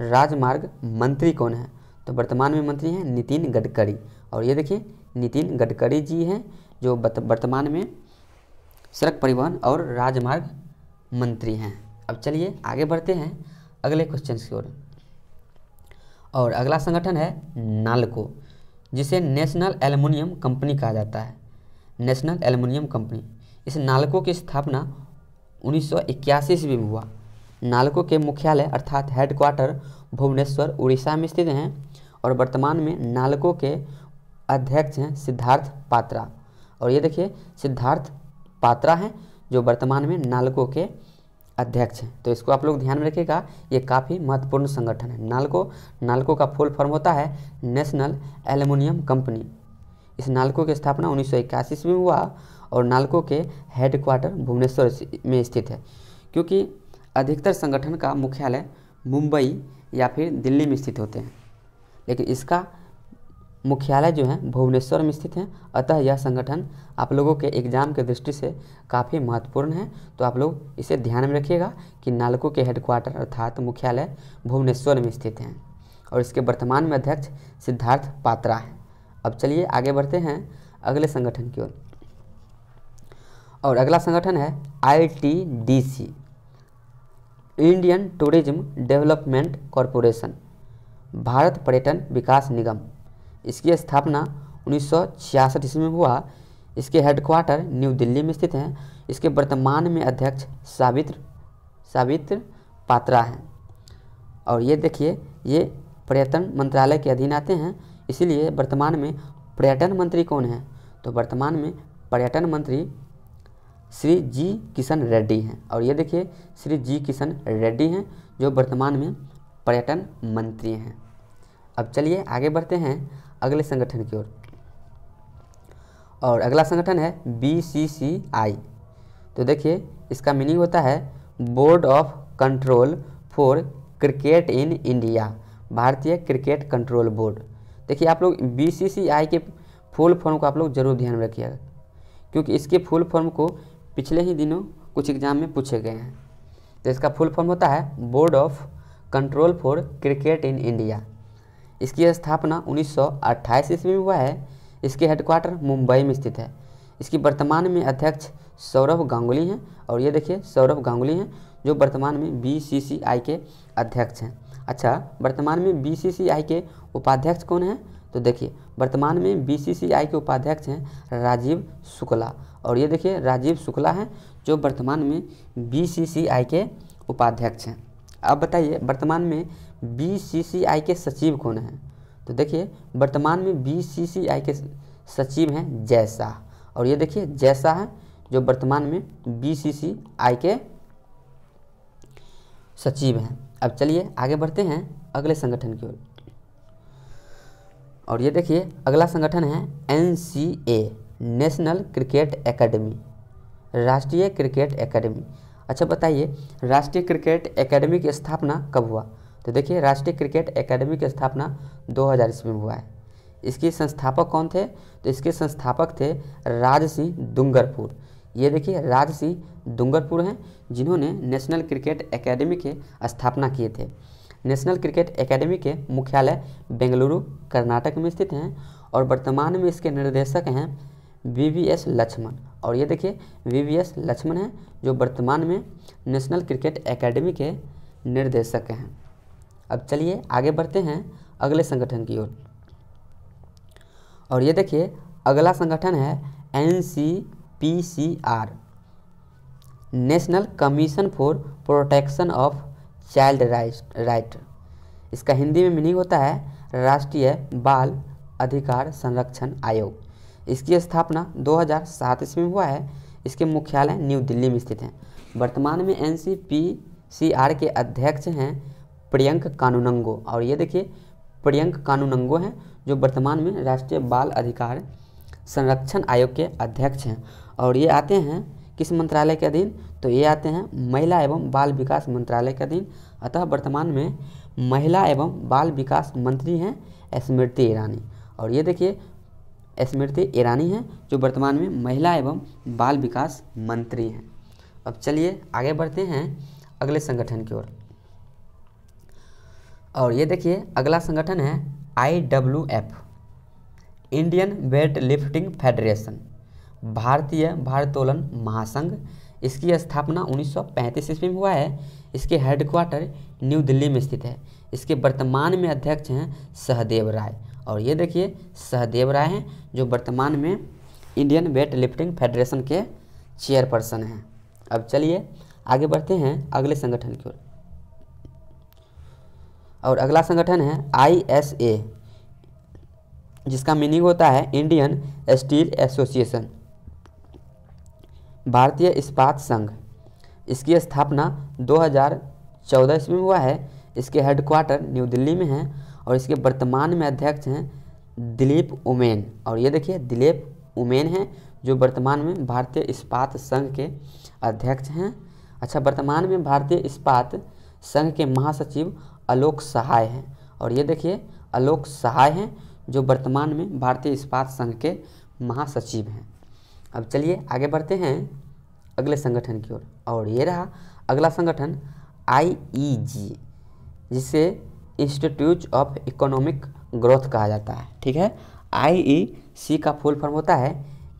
राजमार्ग मंत्री कौन है तो वर्तमान में मंत्री हैं नितिन गडकरी और ये देखिए नितिन गडकरी जी हैं जो वर्तमान में सड़क परिवहन और राजमार्ग मंत्री हैं अब चलिए आगे बढ़ते हैं अगले क्वेश्चन की ओर और अगला संगठन है नालको जिसे नेशनल एलुमिनियम कंपनी कहा जाता है नेशनल एलुमिनियम कंपनी इस नालको की स्थापना उन्नीस ईस्वी में हुआ नालको के मुख्यालय अर्थात हेडक्वार्टर भुवनेश्वर उड़ीसा में स्थित हैं और वर्तमान में नालको के अध्यक्ष हैं सिद्धार्थ पात्रा और ये देखिए सिद्धार्थ पात्रा हैं जो वर्तमान में नालको के अध्यक्ष हैं तो इसको आप लोग ध्यान में रखिएगा ये काफ़ी महत्वपूर्ण संगठन है नालको नालको का फुल फॉर्म होता है नेशनल एल्यूमिनियम कंपनी इस नालको की स्थापना उन्नीस सौ इक्यासी में हुआ और नालको के हेडक्वार्टर भुवनेश्वर में स्थित है क्योंकि अधिकतर संगठन का मुख्यालय मुंबई या फिर दिल्ली में स्थित होते हैं लेकिन इसका मुख्यालय जो है भुवनेश्वर में स्थित है अतः यह संगठन आप लोगों के एग्जाम के दृष्टि से काफ़ी महत्वपूर्ण है तो आप लोग इसे ध्यान में रखिएगा कि नालको के हेडक्वार्टर अर्थात मुख्यालय भुवनेश्वर में स्थित हैं और इसके वर्तमान में अध्यक्ष सिद्धार्थ पात्रा हैं अब चलिए आगे बढ़ते हैं अगले संगठन की ओर और अगला संगठन है ITDC Indian tourism development corporation Bharat पर्यटन विकास निगम इसकी स्थापना उन्नीस ईस्वी में हुआ इसके हेडक्वार्टर न्यू दिल्ली में स्थित हैं इसके वर्तमान में अध्यक्ष सावित्र सावित्र पात्रा हैं और ये देखिए ये पर्यटन मंत्रालय के अधीन आते हैं इसीलिए वर्तमान में पर्यटन मंत्री कौन है तो वर्तमान में पर्यटन मंत्री श्री जी किशन रेड्डी हैं और ये देखिए श्री जी किशन रेड्डी हैं जो वर्तमान में पर्यटन मंत्री हैं अब चलिए आगे बढ़ते हैं अगले संगठन की ओर और।, अगला संगठन है बी सी सी आई तो देखिए इसका मीनिंग होता है board of control for cricket in India भारतीय क्रिकेट कंट्रोल बोर्ड देखिए आप लोग बी सी सी आई के फुल फॉर्म को आप लोग जरूर ध्यान में रखिएगा क्योंकि इसके फुल फॉर्म को पिछले ही दिनों कुछ एग्जाम में पूछे गए हैं तो इसका फुल फॉर्म होता है board of control for cricket in India इसकी स्थापना 1928 ईस्वी में हुआ है इसके हेडक्वार्टर मुंबई में स्थित है इसकी वर्तमान में अध्यक्ष सौरभ गांगुली हैं और ये देखिए सौरभ गांगुली हैं जो वर्तमान में बी के अध्यक्ष हैं अच्छा वर्तमान में बी के उपाध्यक्ष कौन हैं तो देखिए वर्तमान में बी के उपाध्यक्ष हैं राजीव शुक्ला और ये देखिए राजीव शुक्ला हैं जो वर्तमान में बीसीसीआई के उपाध्यक्ष हैं अब बताइए वर्तमान में बीसीसीआई के सचिव कौन हैं तो देखिए वर्तमान में बीसीसीआई के सचिव हैं जय शाह और ये देखिए जय शाह हैं जो वर्तमान में बीसीसीआई के सचिव हैं अब चलिए आगे बढ़ते हैं अगले संगठन की ओर और ये देखिए अगला संगठन है एन नेशनल क्रिकेट एकेडमी राष्ट्रीय क्रिकेट एकेडमी अच्छा बताइए राष्ट्रीय क्रिकेट एकेडमी की स्थापना कब हुआ तो देखिए राष्ट्रीय क्रिकेट एकेडमी की स्थापना 2000 ईस्वी में हुआ है इसके संस्थापक कौन थे तो इसके संस्थापक थे राज सिंह डूंगरपुर ये देखिए राज सिंह डूंगरपुर हैं जिन्होंने नेशनल क्रिकेट एकेडमी के स्थापना किए थे नेशनल क्रिकेट एकेडमी के मुख्यालय बेंगलुरु कर्नाटक में स्थित हैं और वर्तमान में इसके निर्देशक हैं वी वी एस लक्ष्मण और ये देखिए वी वी एस लक्ष्मण हैं जो वर्तमान में नेशनल क्रिकेट एकेडमी के निर्देशक हैं अब चलिए आगे बढ़ते हैं अगले संगठन की ओर और ये देखिए अगला संगठन है N C P C R national commission for protection of child right इसका हिंदी में मीनिंग होता है राष्ट्रीय बाल अधिकार संरक्षण आयोग इसकी स्थापना 2007 ईस्वी में हुआ है इसके मुख्यालय न्यू दिल्ली में स्थित हैं वर्तमान में एन के अध्यक्ष हैं प्रियंक कानूनंगो और ये देखिए प्रियंक कानूनंगो हैं जो वर्तमान में राष्ट्रीय बाल अधिकार संरक्षण आयोग के अध्यक्ष हैं और ये आते हैं किस मंत्रालय के अधीन तो ये आते हैं महिला एवं बाल विकास मंत्रालय के अधीन अतः वर्तमान में महिला एवं बाल विकास मंत्री हैं स्मृति ईरानी और ये देखिए स्मृति ईरानी हैं जो वर्तमान में महिला एवं बाल विकास मंत्री हैं अब चलिए आगे बढ़ते हैं अगले संगठन की ओर और।, ये देखिए अगला संगठन है I W F Indian weight lifting federation भारतीय भारतोलन महासंघ इसकी स्थापना 1935 ईस्वी में हुआ है इसके हेडक्वार्टर न्यू दिल्ली में स्थित है इसके वर्तमान में अध्यक्ष हैं सहदेव राय और ये देखिए सहदेव राय हैं जो वर्तमान में इंडियन वेट लिफ्टिंग फेडरेशन के चेयरपर्सन हैं अब चलिए आगे बढ़ते हैं अगले संगठन की ओर और अगला संगठन है आई एस ए जिसका मीनिंग होता है इंडियन स्टील एसोसिएशन भारतीय इस्पात संघ इसकी स्थापना 2014 ईस्वी में हुआ है इसके हेडक्वार्टर न्यू दिल्ली में है और इसके वर्तमान में अध्यक्ष हैं दिलीप उमेन और ये देखिए दिलीप उमेन हैं जो वर्तमान में भारतीय इस्पात संघ के अध्यक्ष हैं अच्छा वर्तमान में भारतीय इस्पात संघ के महासचिव आलोक सहाय हैं और ये देखिए आलोक सहाय हैं जो वर्तमान में भारतीय इस्पात संघ के महासचिव हैं अब चलिए आगे बढ़ते हैं अगले संगठन की ओर और ये रहा अगला संगठन आई ई जी जिसे इंस्टीट्यूट ऑफ इकोनॉमिक ग्रोथ कहा जाता है ठीक है सी e का फुल फॉर्म होता है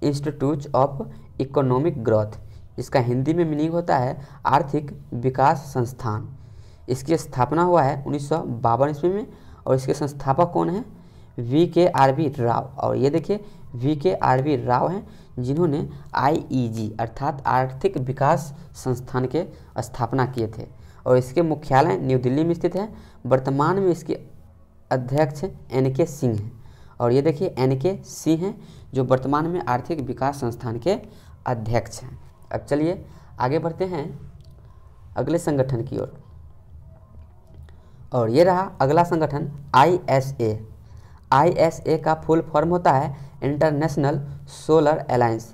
इंस्टीट्यूट ऑफ इकोनॉमिक ग्रोथ इसका हिंदी में मीनिंग होता है आर्थिक विकास संस्थान इसकी स्थापना हुआ है उन्नीस सौ ईस्वी में और इसके संस्थापक कौन है वी के आर वी राव और ये देखिए वी के आर वी राव हैं जिन्होंने आईईजी e अर्थात आर्थिक विकास संस्थान के स्थापना किए थे और इसके मुख्यालय न्यू दिल्ली में स्थित है वर्तमान में इसके अध्यक्ष एन के सिंह हैं और ये देखिए एन के सिंह हैं जो वर्तमान में आर्थिक विकास संस्थान के अध्यक्ष हैं अब चलिए आगे बढ़ते हैं अगले संगठन की ओर और।, और ये रहा अगला संगठन I S A I S A का फुल फॉर्म होता है इंटरनेशनल सोलर अलायंस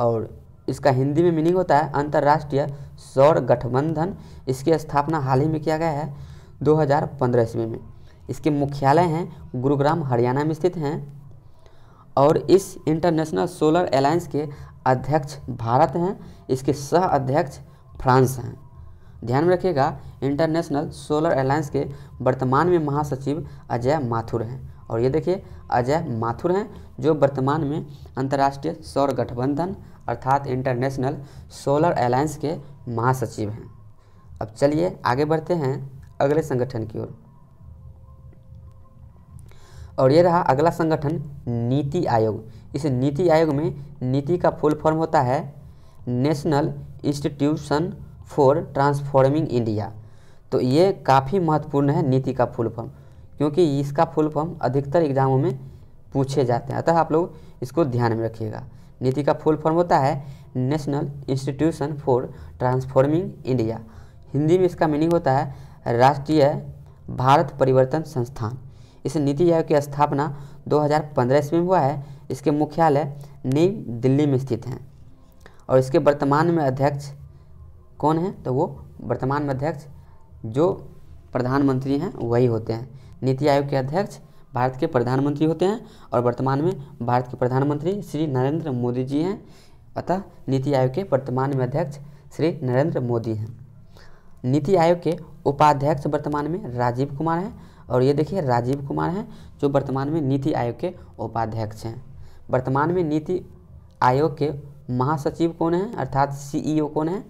और इसका हिंदी में मीनिंग होता है अंतर्राष्ट्रीय सौर गठबंधन इसकी स्थापना हाल ही में किया गया है 2015 ईस्वी में इसके मुख्यालय हैं गुरुग्राम हरियाणा में स्थित हैं और इस इंटरनेशनल सोलर अलायंस के अध्यक्ष भारत हैं इसके सह अध्यक्ष फ्रांस हैं ध्यान में रखिएगा इंटरनेशनल सोलर अलायंस के वर्तमान में महासचिव अजय माथुर हैं और ये देखिए अजय माथुर हैं जो वर्तमान में अंतर्राष्ट्रीय सौर गठबंधन अर्थात इंटरनेशनल सोलर अलायंस के महासचिव हैं अब चलिए आगे बढ़ते हैं अगले संगठन की ओर और ये रहा अगला संगठन नीति आयोग इस नीति आयोग में नीति का फुल फॉर्म होता है national institution for transforming India तो ये काफ़ी महत्वपूर्ण है नीति का फुल फॉर्म क्योंकि इसका फुल फॉर्म अधिकतर एग्जामों में पूछे जाते हैं अतः आप लोग इसको ध्यान में रखिएगा नीति का फुल फॉर्म होता है national institution for transforming India Hindi में इसका मीनिंग होता है राष्ट्रीय भारत परिवर्तन संस्थान इस नीति आयोग की स्थापना 2015 ईस्वी में हुआ है इसके मुख्यालय नई दिल्ली में स्थित हैं और इसके वर्तमान में अध्यक्ष कौन है तो वो वर्तमान में अध्यक्ष जो प्रधानमंत्री हैं वही होते हैं नीति आयोग के अध्यक्ष भारत के प्रधानमंत्री होते हैं और वर्तमान में भारत के प्रधानमंत्री श्री नरेंद्र मोदी जी हैं अतः नीति आयोग के वर्तमान में अध्यक्ष श्री नरेंद्र मोदी हैं नीति आयोग के उपाध्यक्ष वर्तमान में राजीव कुमार हैं और ये देखिए राजीव कुमार हैं जो वर्तमान में नीति आयोग के उपाध्यक्ष हैं वर्तमान में नीति आयोग के महासचिव कौन हैं अर्थात सीईओ e कौन हैं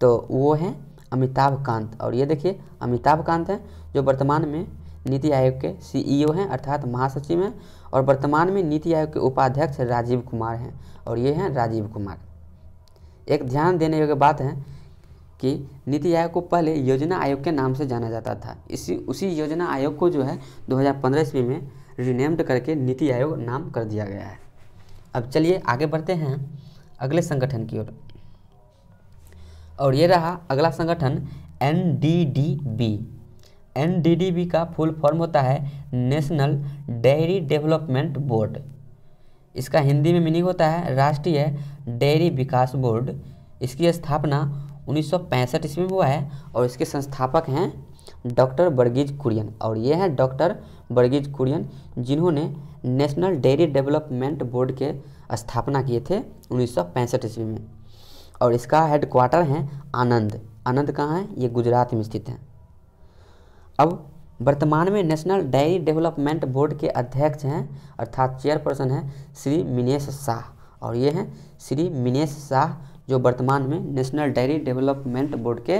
तो वो हैं अमिताभ कांत और ये देखिए अमिताभ कांत हैं जो वर्तमान में नीति आयोग के सीईओ e हैं अर्थात महासचिव हैं और वर्तमान में नीति आयोग के उपाध्यक्ष राजीव कुमार हैं और ये हैं राजीव कुमार एक ध्यान देने योग्य बात है कि नीति आयोग को पहले योजना आयोग के नाम से जाना जाता था इसी उसी योजना आयोग को जो है 2015 ईस्वी में रिनेम्ड करके नीति आयोग नाम कर दिया गया है अब चलिए आगे बढ़ते हैं अगले संगठन की ओर और ये रहा अगला संगठन N D D B N D D B का फुल फॉर्म होता है नेशनल डेयरी डेवलपमेंट बोर्ड इसका हिंदी में मीनिंग होता है राष्ट्रीय डेयरी विकास बोर्ड इसकी स्थापना उन्नीस सौ पैंसठ ईस्वी में हुआ है और इसके संस्थापक हैं डॉक्टर बर्गीज कुरियन और ये हैं डॉक्टर बर्गीज कुरियन जिन्होंने नेशनल डेयरी डेवलपमेंट बोर्ड के स्थापना किए थे उन्नीस सौ पैंसठ ईस्वी में और इसका हेडक्वार्टर है आनंद आनंद कहाँ है ये गुजरात में स्थित है अब वर्तमान में नेशनल डेयरी डेवलपमेंट बोर्ड के अध्यक्ष हैं अर्थात चेयरपर्सन हैं श्री मिनेश शाह और ये हैं श्री मिनेश शाह जो वर्तमान में नेशनल डेयरी डेवलपमेंट बोर्ड के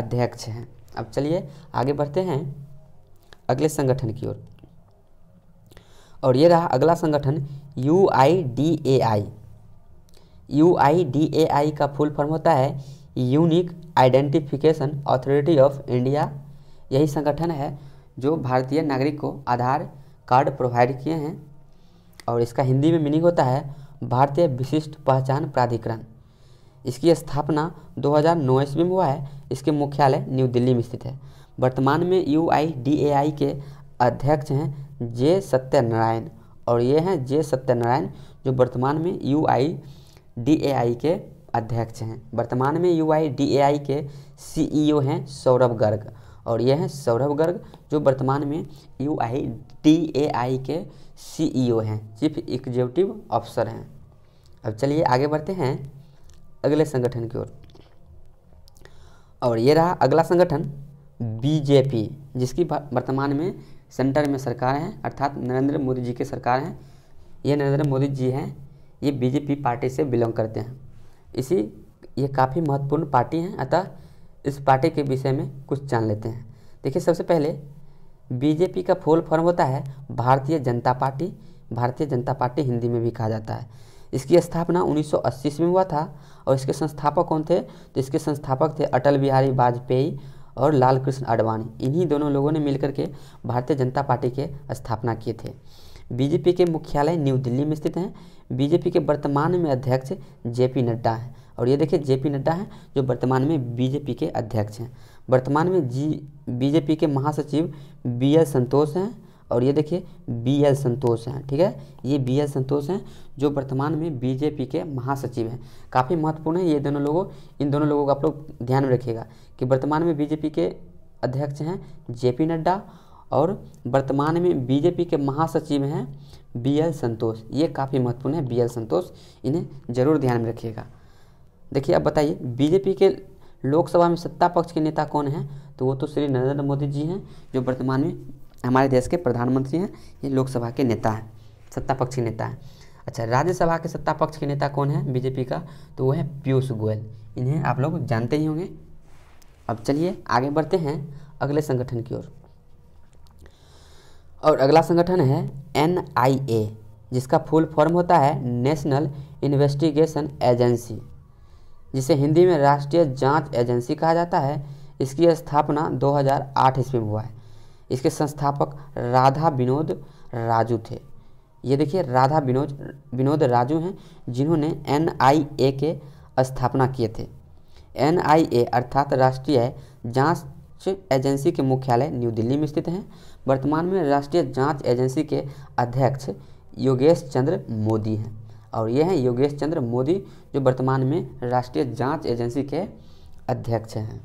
अध्यक्ष हैं अब चलिए आगे बढ़ते हैं अगले संगठन की ओर और ये रहा अगला संगठन U I D A I U I D A I का फुल फॉर्म होता है unique identification authority of India यही संगठन है जो भारतीय नागरिक को आधार कार्ड प्रोवाइड किए हैं और इसका हिंदी में मीनिंग होता है भारतीय विशिष्ट पहचान प्राधिकरण इसकी स्थापना 2009 ईस्वी में हुआ है इसके मुख्यालय न्यू दिल्ली में स्थित है वर्तमान में यू के अध्यक्ष हैं जे सत्यनारायण और ये हैं जे सत्यनारायण जो वर्तमान में यू के अध्यक्ष हैं वर्तमान में यू के सीईओ हैं सौरभ गर्ग और ये हैं सौरभ गर्ग जो वर्तमान में यू के सीईओ हैं चीफ एग्जीक्यूटिव ऑफिसर हैं अब चलिए आगे बढ़ते हैं अगले संगठन की ओर और।, और ये रहा अगला संगठन बीजेपी जिसकी वर्तमान में सेंटर में सरकार है अर्थात नरेंद्र मोदी जी की सरकार है ये नरेंद्र मोदी जी हैं ये बीजेपी पार्टी से बिलोंग करते हैं इसी ये काफ़ी महत्वपूर्ण पार्टी हैं अतः इस पार्टी के विषय में कुछ जान लेते हैं देखिए सबसे पहले बीजेपी का फुल फॉर्म होता है भारतीय जनता पार्टी भारतीय जनता पार्टी हिंदी में भी कहा जाता है इसकी स्थापना 1980 में हुआ था और इसके संस्थापक कौन थे तो इसके संस्थापक थे अटल बिहारी वाजपेयी और लाल कृष्ण आडवाणी इन्हीं दोनों लोगों ने मिलकर के भारतीय जनता पार्टी के स्थापना किए थे बीजेपी के मुख्यालय न्यू दिल्ली में स्थित हैं बीजेपी के वर्तमान में अध्यक्ष जे पी नड्डा हैं और ये देखिए जे पी नड्डा हैं जो वर्तमान में बीजेपी के अध्यक्ष हैं वर्तमान में जी बीजेपी के महासचिव बी एल संतोष हैं और ये देखिए बी एल संतोष हैं ठीक है ये बी एल संतोष हैं जो वर्तमान में बीजेपी के महासचिव हैं काफ़ी महत्वपूर्ण है ये दोनों लोगों इन दोनों लोगों को आप लोग ध्यान में रखिएगा कि वर्तमान में बीजेपी के अध्यक्ष हैं जे पी नड्डा और वर्तमान में बीजेपी के महासचिव हैं बी एल संतोष ये काफ़ी महत्वपूर्ण है बी एल संतोष इन्हें जरूर ध्यान में रखिएगा देखिए अब बताइए बीजेपी के लोकसभा में सत्ता पक्ष के नेता कौन हैं तो वो तो श्री नरेंद्र मोदी जी हैं जो वर्तमान में हमारे देश के प्रधानमंत्री हैं ये लोकसभा के नेता हैं सत्ता पक्ष के नेता हैं अच्छा राज्यसभा के सत्ता पक्ष के नेता कौन है बीजेपी का तो वो है पीयूष गोयल इन्हें आप लोग जानते ही होंगे अब चलिए आगे बढ़ते हैं अगले संगठन की ओर और अगला संगठन है एन जिसका फुल फॉर्म होता है नेशनल इन्वेस्टिगेशन एजेंसी जिसे हिंदी में राष्ट्रीय जांच एजेंसी कहा जाता है इसकी स्थापना 2008 ईस्वी में हुआ है इसके संस्थापक राधा विनोद राजू थे ये देखिए राधा विनोद विनोद राजू हैं जिन्होंने एन आई ए के स्थापना किए थे एन आई ए अर्थात राष्ट्रीय जांच एजेंसी के मुख्यालय न्यू दिल्ली में स्थित हैं वर्तमान में राष्ट्रीय जांच एजेंसी के अध्यक्ष योगेश चंद्र मोदी हैं और ये हैं योगेश चंद्र मोदी जो वर्तमान में राष्ट्रीय जांच एजेंसी के अध्यक्ष हैं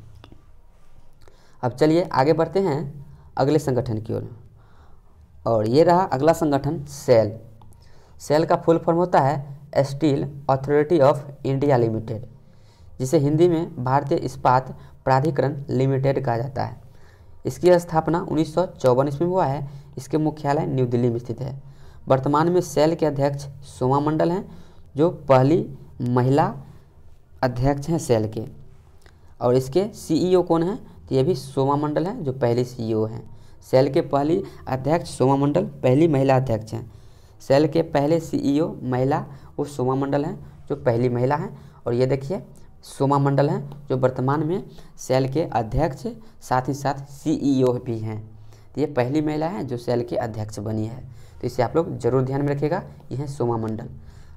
अब चलिए आगे बढ़ते हैं अगले संगठन की ओर और ये रहा अगला संगठन सेल सेल का फुल फॉर्म होता है steel authority of India limited जिसे हिंदी में भारतीय इस्पात प्राधिकरण लिमिटेड कहा जाता है इसकी स्थापना उन्नीस ईस्वी में हुआ है इसके मुख्यालय न्यू दिल्ली में स्थित है वर्तमान में सेल के अध्यक्ष सोमा मंडल हैं जो पहली महिला अध्यक्ष हैं सेल के और इसके सीईओ कौन हैं तो ये भी सोमा मंडल हैं जो पहली सीईओ e हैं सेल के पहली अध्यक्ष सोमा मंडल पहली महिला अध्यक्ष हैं सेल के पहले सीईओ e महिला वो सोमा मंडल हैं जो पहली महिला हैं और ये देखिए सोमा मंडल हैं जो वर्तमान में सेल के अध्यक्ष साथ ही साथ सी e भी हैं तो ये पहली महिला हैं जो सेल के अध्यक्ष बनी है तो इसे आप लोग जरूर ध्यान में रखिएगा ये हैं सोमा मंडल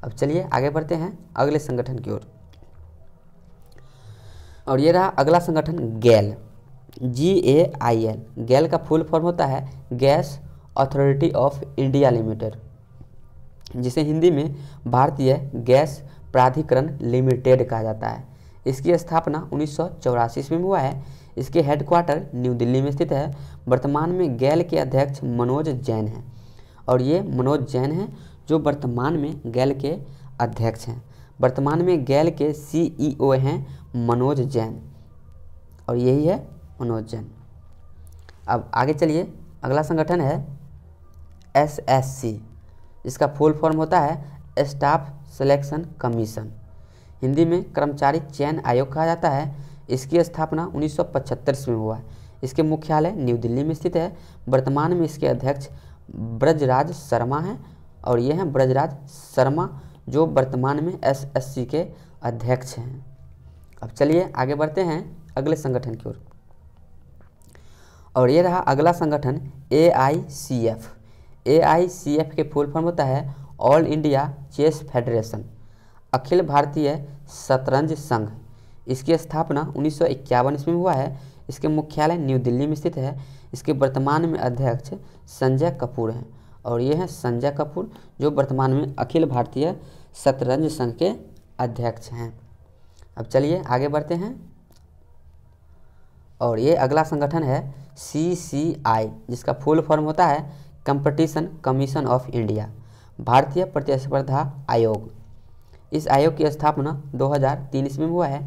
अब चलिए आगे बढ़ते हैं अगले संगठन की ओर और ये रहा अगला संगठन गैल जी ए आई एन गैल का फुल फॉर्म होता है gas authority of India limited जिसे हिंदी में भारतीय गैस प्राधिकरण लिमिटेड कहा जाता है इसकी स्थापना उन्नीस में हुआ है इसके हेडक्वार्टर न्यू दिल्ली में स्थित है वर्तमान में गैल के अध्यक्ष मनोज जैन हैं और ये मनोज जैन हैं जो वर्तमान में गैल के अध्यक्ष हैं वर्तमान में गैल के सीईओ e हैं मनोज जैन और यही है जैन अब आगे चलिए अगला संगठन है एस एस सी इसका फुल फॉर्म होता है स्टाफ सिलेक्शन कमीशन हिंदी में कर्मचारी चयन आयोग कहा जाता है इसकी स्थापना 1975 में हुआ है इसके मुख्यालय न्यू दिल्ली में स्थित है वर्तमान में इसके अध्यक्ष ब्रजराज शर्मा हैं और ये हैं ब्रजराज शर्मा जो वर्तमान में एसएससी के अध्यक्ष हैं अब चलिए आगे बढ़ते हैं अगले संगठन की ओर और ये रहा अगला संगठन A I C F A I C F के फुल फॉर्म होता है ऑल इंडिया चेस फेडरेशन अखिल भारतीय शतरंज संघ इसकी स्थापना उन्नीस ईस्वी में हुआ है इसके मुख्यालय न्यू दिल्ली में स्थित है इसके वर्तमान में अध्यक्ष संजय कपूर हैं और ये हैं संजय कपूर जो वर्तमान में अखिल भारतीय शतरंज संघ के अध्यक्ष हैं अब चलिए आगे बढ़ते हैं और ये अगला संगठन है सी सी आई जिसका फुल फॉर्म होता है कंपटीशन कमीशन ऑफ इंडिया भारतीय प्रतिस्पर्धा आयोग इस आयोग की स्थापना 2003 ईस्वी में हुआ है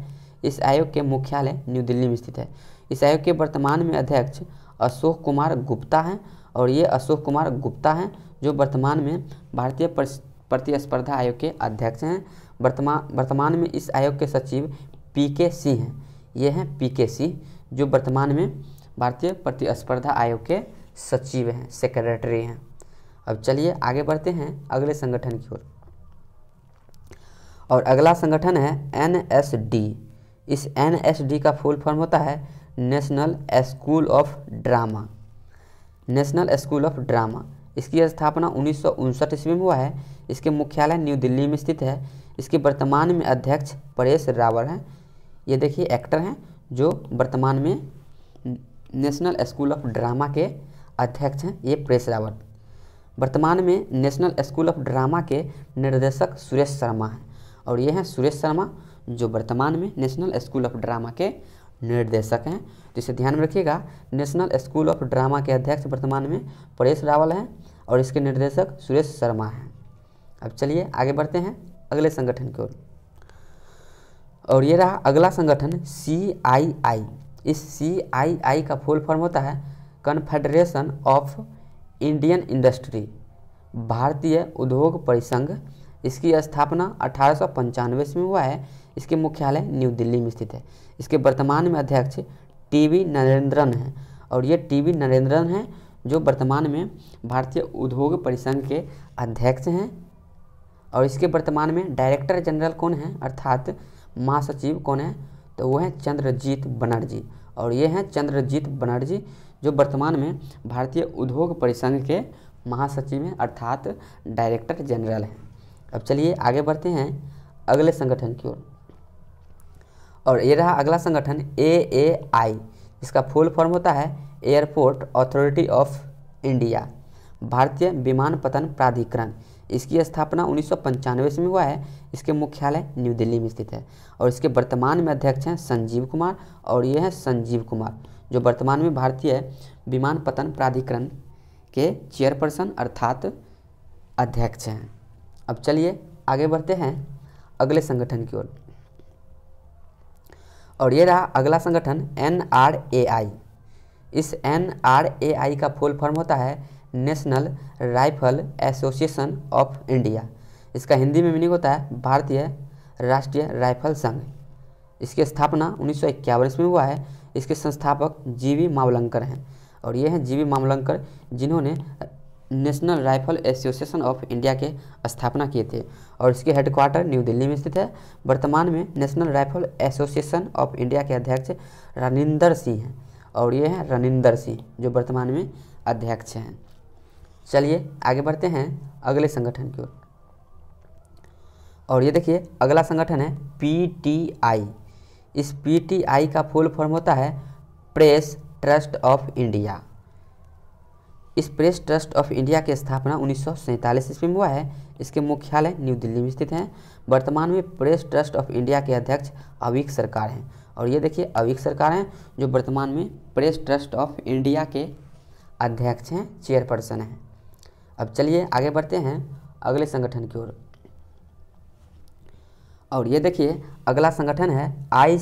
इस आयोग के मुख्यालय न्यू दिल्ली में स्थित है इस आयोग के वर्तमान में अध्यक्ष अशोक कुमार गुप्ता हैं और ये अशोक कुमार गुप्ता हैं जो वर्तमान में भारतीय प्रतिस्पर्धा आयोग के अध्यक्ष हैं वर्तमान वर्तमान में इस आयोग के सचिव पी के सिंह हैं ये हैं पी के सिंह जो वर्तमान में भारतीय प्रतिस्पर्धा आयोग के सचिव हैं सेक्रेटरी हैं अब चलिए आगे बढ़ते हैं अगले संगठन की ओर और अगला संगठन है एन इस एन का फुल फॉर्म होता है national school of drama national school of drama इसकी स्थापना उन्नीस ईस्वी में हुआ है इसके मुख्यालय न्यू दिल्ली में स्थित है इसके वर्तमान में अध्यक्ष परेश रावल हैं ये देखिए एक्टर हैं जो वर्तमान में नेशनल स्कूल ऑफ ड्रामा के अध्यक्ष हैं ये प्रेस रावत वर्तमान में नेशनल स्कूल ऑफ ड्रामा के निर्देशक सुरेश शर्मा हैं और ये हैं सुरेश शर्मा जो वर्तमान में नेशनल स्कूल ऑफ ड्रामा के निर्देशक हैं तो इसे ध्यान में रखिएगा नेशनल स्कूल ऑफ ड्रामा के अध्यक्ष वर्तमान में परेश रावल हैं और इसके निर्देशक सुरेश शर्मा हैं अब चलिए आगे बढ़ते हैं अगले संगठन की ओर और ये रहा अगला संगठन सी आई आई इस सी आई आई का फुल फॉर्म होता है कन्फेडरेशन ऑफ इंडियन इंडस्ट्री भारतीय उद्योग परिसंघ इसकी स्थापना अठारह में हुआ है इसके मुख्यालय न्यू दिल्ली में स्थित है इसके वर्तमान में अध्यक्ष टी वी नरेंद्रन हैं और ये टी वी नरेंद्रन हैं जो वर्तमान में भारतीय उद्योग परिसंघ के अध्यक्ष हैं और इसके वर्तमान में डायरेक्टर जनरल कौन है अर्थात महासचिव कौन है तो वो हैं चंद्रजीत बनर्जी और ये हैं चंद्रजीत बनर्जी जो वर्तमान में भारतीय उद्योग परिसंघ के महासचिव हैं अर्थात डायरेक्टर जनरल हैं अब चलिए आगे बढ़ते हैं अगले संगठन की ओर और ये रहा अगला संगठन ए ए आई इसका फुल फॉर्म होता है एयरपोर्ट अथॉरिटी ऑफ इंडिया भारतीय विमानपतन प्राधिकरण इसकी स्थापना उन्नीस में हुआ है इसके मुख्यालय न्यू दिल्ली में स्थित है और इसके वर्तमान में अध्यक्ष हैं संजीव कुमार और ये हैं संजीव कुमार जो वर्तमान में भारतीय विमान पतन प्राधिकरण के चेयरपर्सन अर्थात अध्यक्ष हैं अब चलिए आगे बढ़ते हैं अगले संगठन की ओर और।, ये रहा अगला संगठन एन आर ए आई इस एन आर ए आई का फुल फॉर्म होता है national rifle association of India इसका हिंदी में मीनिंग होता है भारतीय राष्ट्रीय राइफल संघ इसकी स्थापना उन्नीस सौ में हुआ है इसके संस्थापक जी वी मावलंकर हैं और ये हैं जी वी मावलंकर जिन्होंने national rifle association of India के स्थापना किए थे और इसके हेडक्वार्टर न्यू दिल्ली में स्थित है वर्तमान में national rifle association of India के अध्यक्ष रनिंदर सिंह हैं और ये हैं रनिंदर सिंह जो वर्तमान में अध्यक्ष हैं चलिए आगे बढ़ते हैं अगले संगठन की ओर और ये देखिए अगला संगठन है पीटीआई इस पीटीआई का फुल फॉर्म होता है प्रेस ट्रस्ट ऑफ इंडिया इस प्रेस ट्रस्ट ऑफ इंडिया की स्थापना उन्नीस ईस्वी में हुआ है इसके मुख्यालय न्यू दिल्ली में स्थित हैं वर्तमान में प्रेस ट्रस्ट ऑफ इंडिया के अध्यक्ष अविक सरकार हैं और ये देखिए अविक सरकार हैं जो वर्तमान में प्रेस ट्रस्ट ऑफ इंडिया के अध्यक्ष हैं चेयरपर्सन हैं अब चलिए आगे बढ़ते हैं अगले संगठन की ओर और ये देखिए अगला संगठन है आई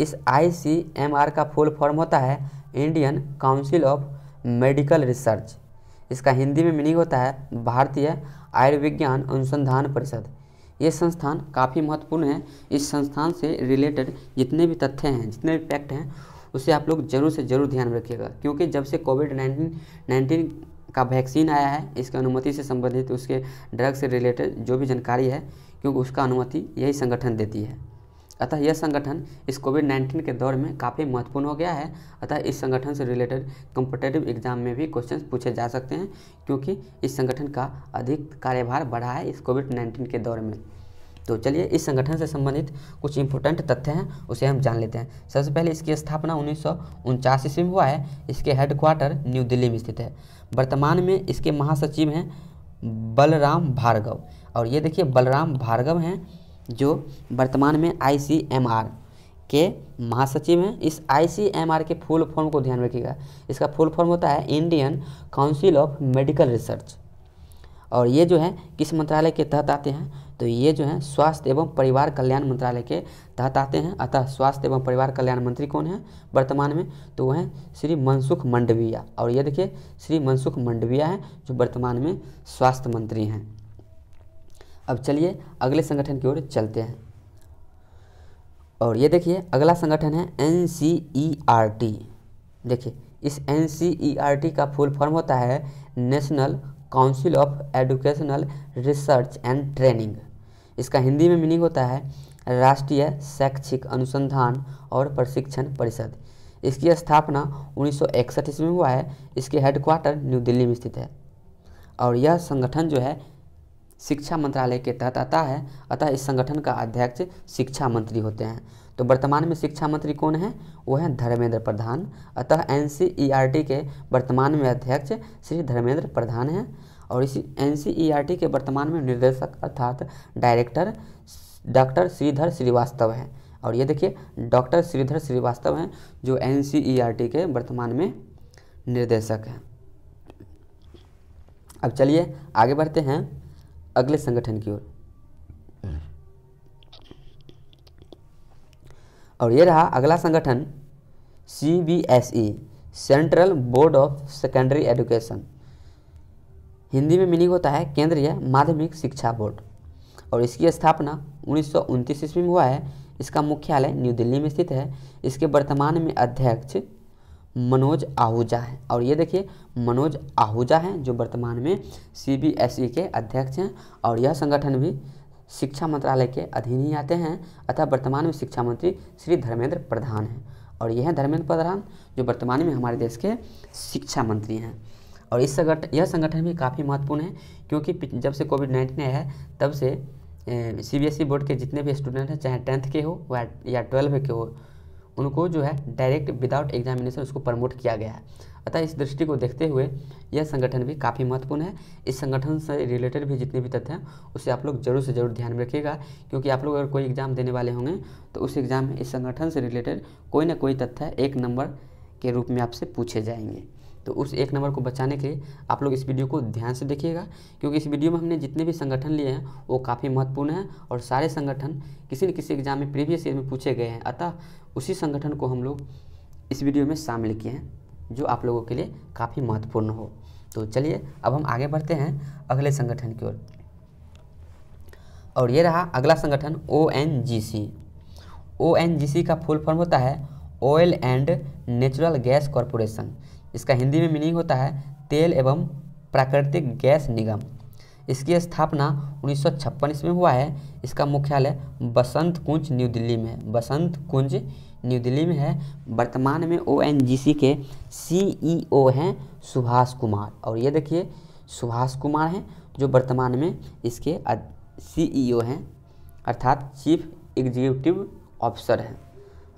इस आई का फुल फॉर्म होता है Indian council of medical research इसका हिंदी में मीनिंग होता है भारतीय आयुर्विज्ञान अनुसंधान परिषद ये संस्थान काफ़ी महत्वपूर्ण है इस संस्थान से रिलेटेड जितने भी तथ्य हैं जितने भी फैक्ट हैं उसे आप लोग जरूर से जरूर ध्यान रखिएगा क्योंकि जब से कोविड नाइन्टीन नाइन्टीन का वैक्सीन आया है इसके अनुमति से संबंधित उसके ड्रग से रिलेटेड जो भी जानकारी है क्योंकि उसका अनुमति यही संगठन देती है अतः यह संगठन इस कोविड नाइन्टीन के दौर में काफ़ी महत्वपूर्ण हो गया है अतः इस संगठन से रिलेटेड कम्पिटेटिव एग्जाम में भी क्वेश्चन पूछे जा सकते हैं क्योंकि इस संगठन का अधिक कार्यभार बढ़ा है इस कोविड नाइन्टीन के दौर में तो चलिए इस संगठन से संबंधित कुछ इम्पोर्टेंट तथ्य हैं उसे हम जान लेते हैं सबसे पहले इसकी स्थापना उन्नीस ईस्वी में हुआ है इसके हेडक्वार्टर न्यू दिल्ली में स्थित है वर्तमान में इसके महासचिव हैं बलराम भार्गव और ये देखिए बलराम भार्गव हैं जो वर्तमान में आईसीएमआर के महासचिव हैं इस आईसीएमआर के फुल फॉर्म को ध्यान रखिएगा इसका फुल फॉर्म होता है Indian council of medical research और ये जो है किस मंत्रालय के तहत आते हैं तो ये जो है स्वास्थ्य एवं परिवार कल्याण मंत्रालय के तहत आते हैं अतः स्वास्थ्य एवं परिवार कल्याण मंत्री कौन है वर्तमान में तो वह हैं श्री मनसुख मंडविया और ये देखिए श्री मनसुख मंडविया हैं जो वर्तमान में स्वास्थ्य मंत्री हैं अब चलिए अगले संगठन की ओर चलते हैं और ये देखिए अगला संगठन है एन देखिए इस एन का फुल फॉर्म होता है national council of educational research and training इसका हिंदी में मीनिंग होता है राष्ट्रीय शैक्षिक अनुसंधान और प्रशिक्षण परिषद इसकी स्थापना उन्नीस ईस्वी में हुआ है इसके हेडक्वार्टर न्यू दिल्ली में स्थित है और यह संगठन जो है शिक्षा मंत्रालय के तहत आता है अतः इस संगठन का अध्यक्ष शिक्षा मंत्री होते हैं तो वर्तमान में शिक्षा मंत्री कौन है वो है धर्मेंद्र प्रधान अतः एन e के वर्तमान में अध्यक्ष श्री धर्मेंद्र प्रधान हैं और इसी एन के वर्तमान में निर्देशक अर्थात डायरेक्टर डॉक्टर श्रीधर श्रीवास्तव हैं और ये देखिए डॉक्टर श्रीधर श्रीवास्तव हैं जो एन के वर्तमान में निर्देशक हैं अब चलिए आगे बढ़ते हैं अगले संगठन की ओर और ये रहा अगला संगठन C B S E central board of secondary education Hindi में मीनिंग होता है केंद्रीय माध्यमिक शिक्षा बोर्ड और इसकी स्थापना उन्नीस ईस्वी में हुआ है इसका मुख्यालय न्यू दिल्ली में स्थित है इसके वर्तमान में अध्यक्ष मनोज आहूजा हैं और ये देखिए मनोज आहूजा हैं जो वर्तमान में सी e के अध्यक्ष हैं और यह संगठन भी शिक्षा मंत्रालय के अधीन ही आते हैं अतः वर्तमान में शिक्षा मंत्री श्री धर्मेंद्र प्रधान हैं और यह धर्मेंद्र प्रधान जो वर्तमान में हमारे देश के शिक्षा मंत्री हैं और इस संगठन यह संगठन भी काफ़ी महत्वपूर्ण है क्योंकि जब से कोविड नाइन्टीन आया है तब से C B S E board के जितने भी स्टूडेंट हैं चाहे टेंथ के हो या ट्वेल्व के हो उनको जो है डायरेक्ट विदाउट एग्जामिनेशन उसको प्रमोट किया गया है अतः इस दृष्टि को देखते हुए यह संगठन भी काफ़ी महत्वपूर्ण है इस संगठन से रिलेटेड भी जितने भी तथ्य हैं उसे आप लोग जरूर से जरूर ध्यान में रखिएगा क्योंकि आप लोग अगर कोई एग्ज़ाम देने वाले होंगे तो उस एग्ज़ाम में इस संगठन से रिलेटेड कोई ना कोई तथ्य एक नंबर के रूप में आपसे पूछे जाएंगे तो उस एक नंबर को बचाने के लिए आप लोग इस वीडियो को ध्यान से देखिएगा क्योंकि इस वीडियो में हमने जितने भी संगठन लिए हैं वो काफ़ी महत्वपूर्ण हैं और सारे संगठन किसी न किसी एग्जाम में प्रीवियस ईयर में पूछे गए हैं अतः उसी संगठन को हम लोग इस वीडियो में शामिल किए हैं जो आप लोगों के लिए काफ़ी महत्वपूर्ण हो तो चलिए अब हम आगे बढ़ते हैं अगले संगठन की ओर और ये रहा अगला संगठन ओ एन जी सी ओ एन जी सी का फुल फॉर्म होता है oil and natural gas corporation इसका हिंदी में मीनिंग होता है तेल एवं प्राकृतिक गैस निगम इसकी स्थापना उन्नीस ईस्वी में हुआ है इसका मुख्यालय बसंत कुंज न्यू दिल्ली में है बसंत कुंज न्यू दिल्ली में है वर्तमान में ओ के सीईओ e हैं सुभाष कुमार और ये देखिए सुभाष कुमार हैं जो वर्तमान में इसके सीईओ e हैं अर्थात चीफ एग्जीक्यूटिव ऑफिसर हैं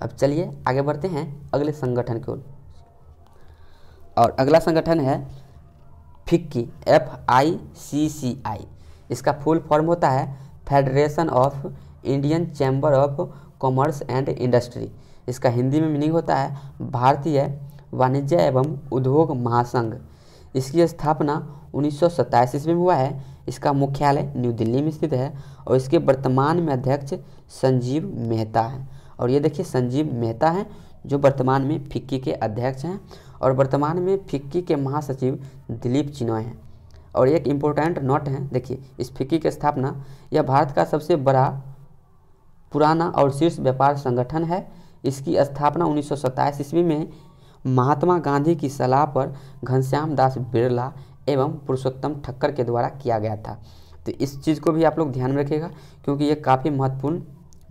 अब चलिए आगे बढ़ते हैं अगले संगठन की ओर और अगला संगठन है फिक्की एफ आई सी सी आई इसका फुल फॉर्म होता है federation of Indian chamber of commerce and industry इसका हिंदी में मीनिंग होता है भारतीय वाणिज्य एवं उद्योग महासंघ इसकी स्थापना उन्नीस ईस्वी में हुआ है इसका मुख्यालय न्यू दिल्ली में स्थित है और इसके वर्तमान में अध्यक्ष संजीव मेहता हैं और ये देखिए संजीव मेहता हैं जो वर्तमान में फिक्की के अध्यक्ष हैं और वर्तमान में फिक्की के महासचिव दिलीप चिन्हय हैं और एक इम्पोर्टेंट नोट है देखिए इस फिक्की की स्थापना यह भारत का सबसे बड़ा पुराना और शीर्ष व्यापार संगठन है इसकी स्थापना उन्नीस सौ ईस्वी में महात्मा गांधी की सलाह पर घनश्याम दास बिरला एवं पुरुषोत्तम ठक्कर के द्वारा किया गया था तो इस चीज़ को भी आप लोग ध्यान में रखिएगा क्योंकि ये काफ़ी महत्वपूर्ण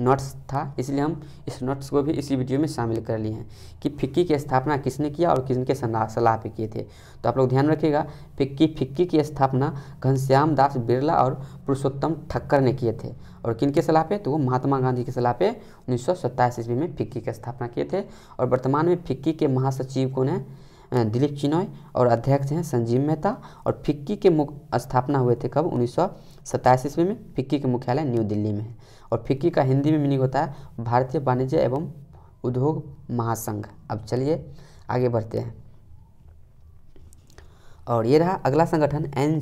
नोट्स था इसलिए हम इस नोट्स को भी इसी वीडियो में शामिल कर लिए हैं कि फिक्की की स्थापना किसने किया और के सलाह पे किए थे तो आप लोग ध्यान रखिएगा फिक्की फिक्की की स्थापना घनश्याम दास बिरला और पुरुषोत्तम ठक्कर ने किए थे और किन के सलाह पे तो वो महात्मा गांधी के सलाह पे उन्नीस ईस्वी में फिक्की की स्थापना किए थे और वर्तमान में फिक्की के महासचिव कौन है दिलीप चिनोय और अध्यक्ष हैं संजीव मेहता और फिक्की के मुख स्थापना हुए थे कब उन्नीस ईस्वी में फिक्की के मुख्यालय न्यू दिल्ली में है और फिक्की का हिंदी में मीनिंग होता है भारतीय वाणिज्य एवं उद्योग महासंघ अब चलिए आगे बढ़ते हैं और ये रहा अगला संगठन एन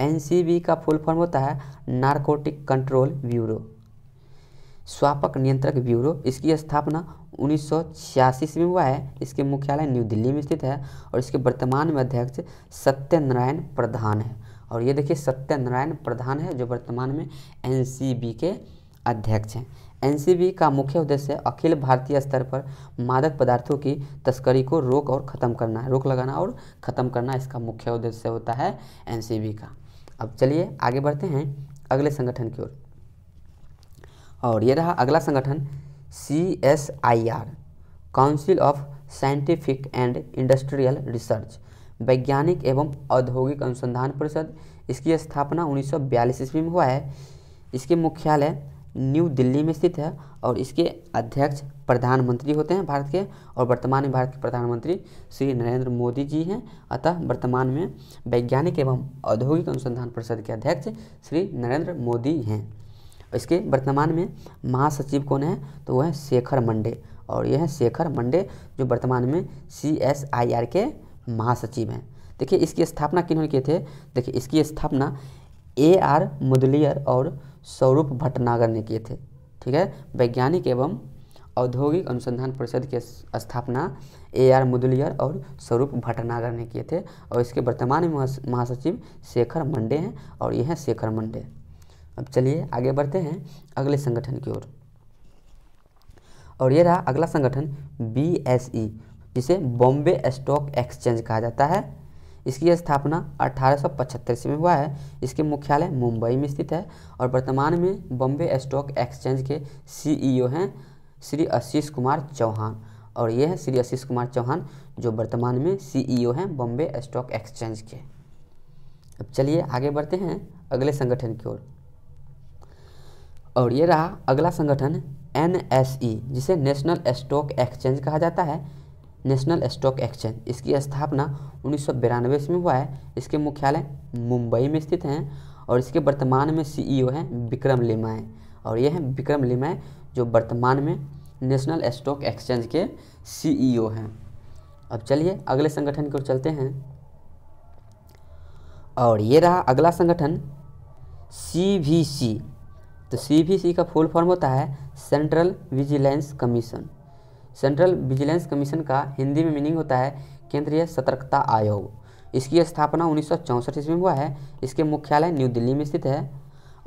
एनसीबी का फुल फॉर्म होता है नारकोटिक कंट्रोल ब्यूरो स्वापक नियंत्रक ब्यूरो इसकी स्थापना उन्नीस में हुआ है इसके मुख्यालय न्यू दिल्ली में स्थित है और इसके वर्तमान में अध्यक्ष सत्यनारायण प्रधान है और ये देखिए सत्यनारायण प्रधान है जो वर्तमान में एनसीबी के अध्यक्ष हैं एनसीबी का मुख्य उद्देश्य अखिल भारतीय स्तर पर मादक पदार्थों की तस्करी को रोक और ख़त्म करना है रोक लगाना और ख़त्म करना इसका मुख्य उद्देश्य होता है एन का अब चलिए आगे बढ़ते हैं अगले संगठन की ओर और।, और ये रहा अगला संगठन C S I R council of scientific and industrial research वैज्ञानिक एवं औद्योगिक अनुसंधान परिषद इसकी स्थापना 1942 ईस्वी में हुआ है इसके मुख्यालय न्यू दिल्ली में स्थित है और इसके अध्यक्ष प्रधानमंत्री होते हैं भारत के और वर्तमान में भारत के प्रधानमंत्री श्री नरेंद्र मोदी जी हैं अतः वर्तमान में वैज्ञानिक एवं औद्योगिक अनुसंधान परिषद के अध्यक्ष श्री नरेंद्र मोदी हैं इसके वर्तमान में महासचिव कौन है तो वह है शेखर मंडे और यह है शेखर मंडे जो वर्तमान में सी एस आई आर के महासचिव हैं देखिए इसकी स्थापना किन्होंने किए थे देखिए इसकी स्थापना ए आर मुदलियर और स्वरूप भटनागर ने किए थे ठीक है वैज्ञानिक एवं औद्योगिक अनुसंधान परिषद की स्थापना ए आर मुदलियर और स्वरूप भटनागर ने किए थे और इसके वर्तमान में महासचिव शेखर मंडे हैं और ये हैं शेखर मंडे अब चलिए आगे बढ़ते हैं अगले संगठन की ओर और ये रहा अगला संगठन बी एस ई जिसे बॉम्बे स्टॉक एक्सचेंज कहा जाता है इसकी स्थापना अठारह ईस्वी में हुआ है इसके मुख्यालय मुंबई में स्थित है और वर्तमान में बॉम्बे स्टॉक एक्सचेंज के सीईओ e हैं श्री आशीष कुमार चौहान और ये हैं श्री आशीष कुमार चौहान जो वर्तमान में सीईओ e हैं बॉम्बे स्टॉक एक्सचेंज के अब चलिए आगे बढ़ते हैं अगले संगठन की ओर और।, और ये रहा अगला संगठन एन e, जिसे नेशनल स्टॉक एक्सचेंज कहा जाता है नेशनल स्टॉक एक्सचेंज इसकी स्थापना उन्नीस में हुआ है इसके मुख्यालय मुंबई में स्थित हैं और इसके वर्तमान में सीईओ e हैं विक्रम लिमा है और ये हैं विक्रम लिमा है जो वर्तमान में नेशनल स्टॉक एक्सचेंज के सीईओ e हैं अब चलिए अगले संगठन की ओर चलते हैं और ये रहा अगला संगठन सी वी सी तो सी वी सी का फुल फॉर्म होता है central vigilance commission central vigilance commission का हिंदी में मीनिंग होता है केंद्रीय सतर्कता आयोग इसकी स्थापना उन्नीस ईस्वी में हुआ है इसके मुख्यालय न्यू दिल्ली में स्थित है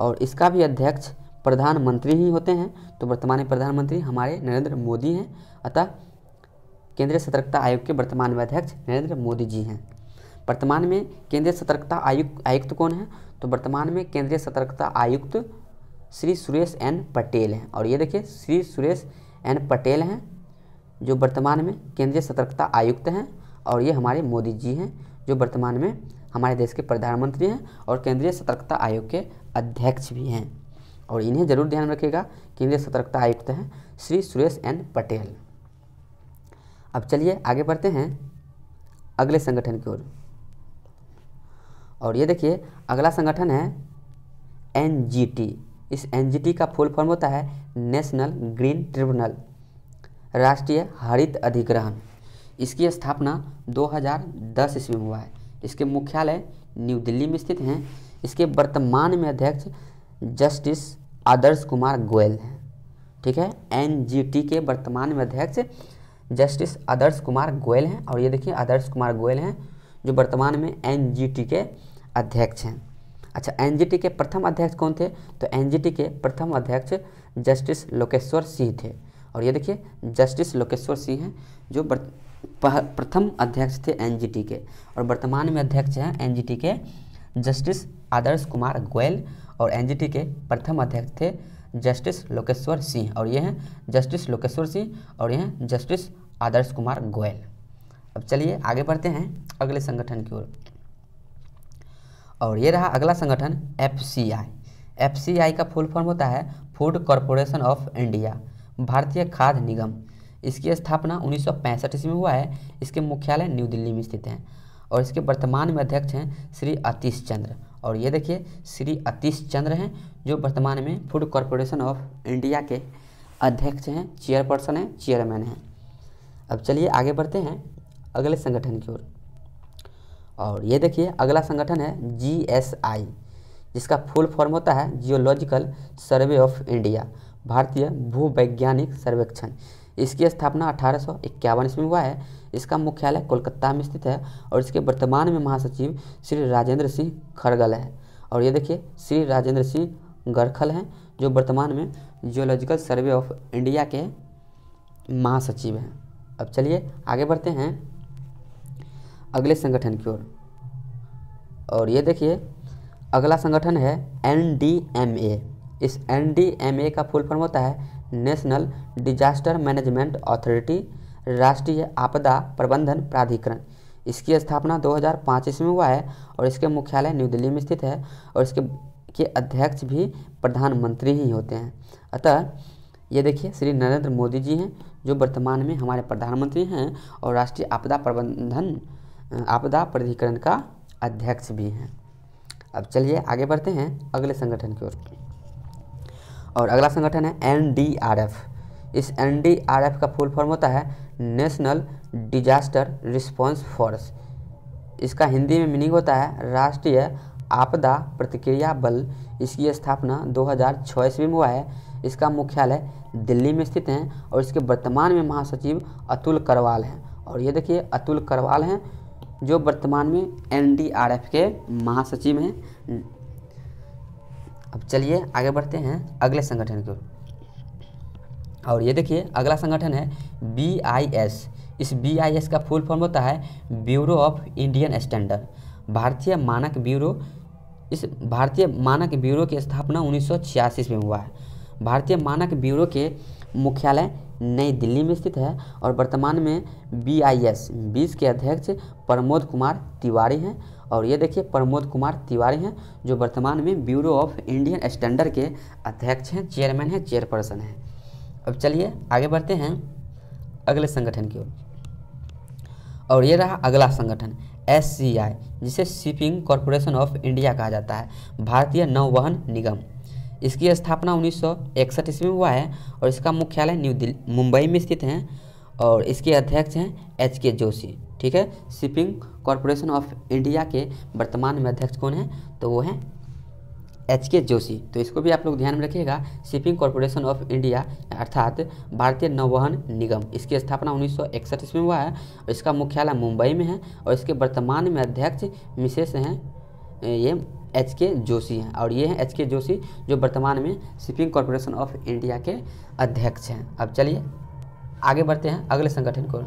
और इसका भी अध्यक्ष प्रधानमंत्री ही होते हैं तो वर्तमान प्रधानमंत्री हमारे नरेंद्र मोदी हैं अतः केंद्रीय सतर्कता आयोग के वर्तमान में अध्यक्ष नरेंद्र मोदी जी हैं वर्तमान में केंद्रीय सतर्कता आयुक्त आयुक्त कौन है तो वर्तमान में केंद्रीय सतर्कता आयुक्त श्री सुरेश एन पटेल हैं और ये देखिए श्री सुरेश एन पटेल हैं जो वर्तमान में केंद्रीय सतर्कता आयुक्त हैं और ये हमारे मोदी जी हैं जो वर्तमान में हमारे देश के प्रधानमंत्री हैं और केंद्रीय सतर्कता आयोग के अध्यक्ष भी हैं और इन्हें जरूर ध्यान रखेगा केंद्रीय सतर्कता आयुक्त हैं श्री सुरेश एन पटेल अब चलिए आगे बढ़ते हैं अगले संगठन की ओर और ये देखिए अगला संगठन है एन इस एन का फुल फॉर्म होता है नेशनल ग्रीन ट्रिब्यूनल राष्ट्रीय हरित अधिग्रहण इसकी स्थापना 2010 ईस्वी में हुआ है इसके मुख्यालय न्यू दिल्ली में स्थित हैं इसके वर्तमान में अध्यक्ष जस्टिस आदर्श कुमार गोयल हैं ठीक है एनजीटी के वर्तमान में अध्यक्ष जस्टिस आदर्श कुमार गोयल हैं और ये देखिए आदर्श कुमार गोयल हैं जो वर्तमान में एनजीटी के अध्यक्ष हैं अच्छा एनजीटी के प्रथम अध्यक्ष कौन थे तो एनजीटी के प्रथम अध्यक्ष जस्टिस लोकेश्वर सिंह थे और ये देखिए जस्टिस लोकेश्वर सिंह हैं जो प्रथम अध्यक्ष थे एनजीटी के और वर्तमान में अध्यक्ष हैं एनजीटी के जस्टिस आदर्श कुमार गोयल और एनजीटी के प्रथम अध्यक्ष थे जस्टिस लोकेश्वर सिंह और ये हैं जस्टिस लोकेश्वर सिंह और ये हैं जस्टिस आदर्श कुमार गोयल अब चलिए आगे बढ़ते हैं अगले संगठन की ओर और ये रहा अगला संगठन F C I F C आई का फुल फॉर्म होता है फूड कॉरपोरेशन ऑफ इंडिया भारतीय खाद्य निगम इसकी स्थापना उन्नीस सौ में हुआ है इसके मुख्यालय न्यू दिल्ली में स्थित हैं और इसके वर्तमान में अध्यक्ष हैं श्री अतीश चंद्र और ये देखिए श्री अतीश चंद्र हैं जो वर्तमान में फूड कॉरपोरेशन ऑफ इंडिया के अध्यक्ष हैं चेयरपर्सन हैं चेयरमैन हैं अब चलिए आगे बढ़ते हैं अगले संगठन की ओर और ये देखिए अगला संगठन है जी जिसका फुल फॉर्म होता है जियोलॉजिकल सर्वे ऑफ इंडिया भारतीय भूवैज्ञानिक सर्वेक्षण इसकी स्थापना अठारह ईस्वी में हुआ है इसका मुख्यालय कोलकाता में स्थित है और इसके वर्तमान में महासचिव श्री राजेंद्र सिंह खरगल है और ये देखिए श्री राजेंद्र सिंह गरखल हैं जो वर्तमान में जियोलॉजिकल सर्वे ऑफ इंडिया के महासचिव हैं अब चलिए आगे बढ़ते हैं अगले संगठन की ओर और ये देखिए अगला संगठन है एन डी एम ए इस एन का फुल फॉर्म होता है नेशनल डिजास्टर मैनेजमेंट अथॉरिटी राष्ट्रीय आपदा प्रबंधन प्राधिकरण इसकी स्थापना 2005 ईस्वी में हुआ है और इसके मुख्यालय न्यू दिल्ली में स्थित है और इसके के अध्यक्ष भी प्रधानमंत्री ही होते हैं अतः ये देखिए श्री नरेंद्र मोदी जी हैं जो वर्तमान में हमारे प्रधानमंत्री हैं और राष्ट्रीय आपदा प्रबंधन आपदा प्राधिकरण का अध्यक्ष भी हैं अब चलिए आगे बढ़ते हैं अगले संगठन की ओर और अगला संगठन है एन इस एन का फुल फॉर्म होता है नेशनल डिजास्टर रिस्पॉन्स फोर्स इसका हिंदी में मीनिंग होता है राष्ट्रीय आपदा प्रतिक्रिया बल इसकी स्थापना 2006 ईस्वी में हुआ है इसका मुख्यालय दिल्ली में स्थित है और इसके वर्तमान में महासचिव अतुल करवाल हैं और ये देखिए अतुल करवाल हैं जो वर्तमान में एनडीआरएफ के महासचिव हैं अब चलिए आगे बढ़ते हैं अगले संगठन की ओर और ये देखिए अगला संगठन है बी आई एस इस बी आई एस का फुल फॉर्म होता है ब्यूरो ऑफ इंडियन स्टैंडर्ड भारतीय मानक ब्यूरो इस भारतीय मानक ब्यूरो की स्थापना उन्नीस में हुआ है भारतीय मानक ब्यूरो के मुख्यालय नई दिल्ली में स्थित है और वर्तमान में बी आई एस बीस के अध्यक्ष प्रमोद कुमार तिवारी हैं और ये देखिए प्रमोद कुमार तिवारी हैं जो वर्तमान में ब्यूरो ऑफ इंडियन स्टैंडर्ड के अध्यक्ष हैं चेयरमैन हैं चेयरपर्सन हैं अब चलिए आगे बढ़ते हैं अगले संगठन की ओर और ये रहा अगला संगठन एस जिसे शिपिंग कॉरपोरेशन ऑफ इंडिया कहा जाता है भारतीय नौवहन निगम इसकी स्थापना उन्नीस ईस्वी में हुआ है और इसका मुख्यालय न्यू दिल्ली मुंबई में स्थित है और इसके अध्यक्ष हैं एच के जोशी ठीक है शिपिंग कॉरपोरेशन ऑफ इंडिया के वर्तमान में अध्यक्ष कौन है तो वो हैं एच के जोशी तो इसको भी आप लोग ध्यान में रखिएगा शिपिंग कॉरपोरेशन ऑफ इंडिया अर्थात भारतीय नौवहन निगम इसकी स्थापना उन्नीस सौ इकसठ ईस्वी में हुआ है और इसका मुख्यालय मुंबई में है और इसके वर्तमान में अध्यक्ष मिसेस हैं ये एच के जोशी हैं और ये हैं एच के जोशी जो वर्तमान में शिपिंग कॉरपोरेशन ऑफ इंडिया के अध्यक्ष हैं अब चलिए आगे बढ़ते हैं अगले संगठन को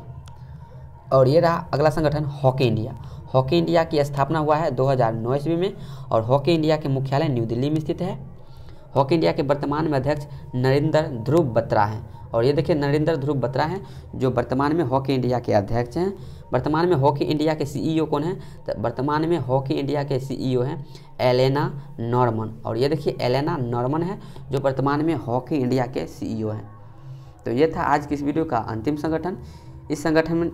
और ये रहा अगला संगठन हॉकी इंडिया हॉकी इंडिया की स्थापना हुआ है दो हज़ार ईस्वी में और हॉकी इंडिया के मुख्यालय न्यू दिल्ली में स्थित है हॉकी इंडिया के वर्तमान में अध्यक्ष नरेंद्र ध्रुव बत्रा हैं और ये देखिए नरेंद्र ध्रुव बत्रा हैं जो वर्तमान में हॉकी इंडिया के अध्यक्ष हैं वर्तमान में हॉकी इंडिया के सीईओ e कौन हैं तो वर्तमान में हॉकी इंडिया के सीईओ e हैं एलेना नॉर्मन और ये देखिए एलेना नॉर्मन है जो वर्तमान में हॉकी इंडिया के सीईओ e हैं तो ये था आज की इस वीडियो का अंतिम संगठन इस संगठन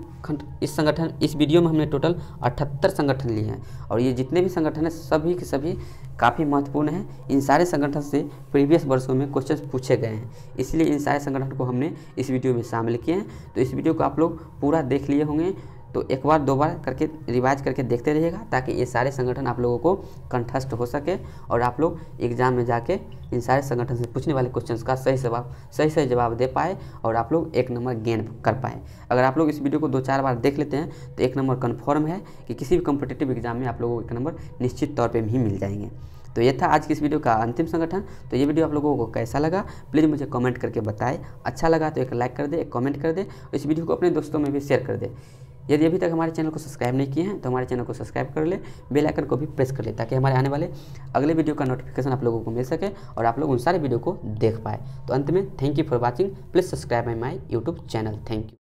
इस संगठन इस वीडियो में हमने टोटल अठहत्तर संगठन लिए हैं और ये जितने भी संगठन हैं सभी के सभी काफ़ी महत्वपूर्ण हैं इन सारे संगठन से प्रीवियस वर्षों में क्वेश्चन पूछे गए हैं इसलिए इन सारे संगठन को हमने इस वीडियो में शामिल किए हैं तो इस वीडियो को आप लोग पूरा देख लिए होंगे तो एक बार दो बार करके रिवाइज करके देखते रहिएगा ताकि ये सारे संगठन आप लोगों को कंठस्थ हो सके और आप लोग एग्जाम में जाके इन सारे संगठन से पूछने वाले क्वेश्चन का सही जवाब सही सही जवाब दे पाए और आप लोग एक नंबर गेन कर पाए अगर आप लोग इस वीडियो को दो चार बार देख लेते हैं तो एक नंबर कन्फर्म है कि किसी भी कम्पिटेटिव एग्जाम में आप लोगों को एक नंबर निश्चित तौर पर भी मिल जाएंगे तो ये था आज की इस वीडियो का अंतिम संगठन तो ये वीडियो आप लोगों को कैसा लगा प्लीज़ मुझे कमेंट करके बताएं अच्छा लगा तो एक लाइक कर दे एक कमेंट कर दे इस वीडियो को अपने दोस्तों में भी शेयर कर दे यदि अभी तक हमारे चैनल को सब्सक्राइब नहीं किए हैं तो हमारे चैनल को सब्सक्राइब कर ले बेल आइकन को भी प्रेस कर ले ताकि हमारे आने वाले अगले वीडियो का नोटिफिकेशन आप लोगों को मिल सके और आप लोग उन सारे वीडियो को देख पाए तो अंत में thank you for watching please subscribe my my YouTube channel thank you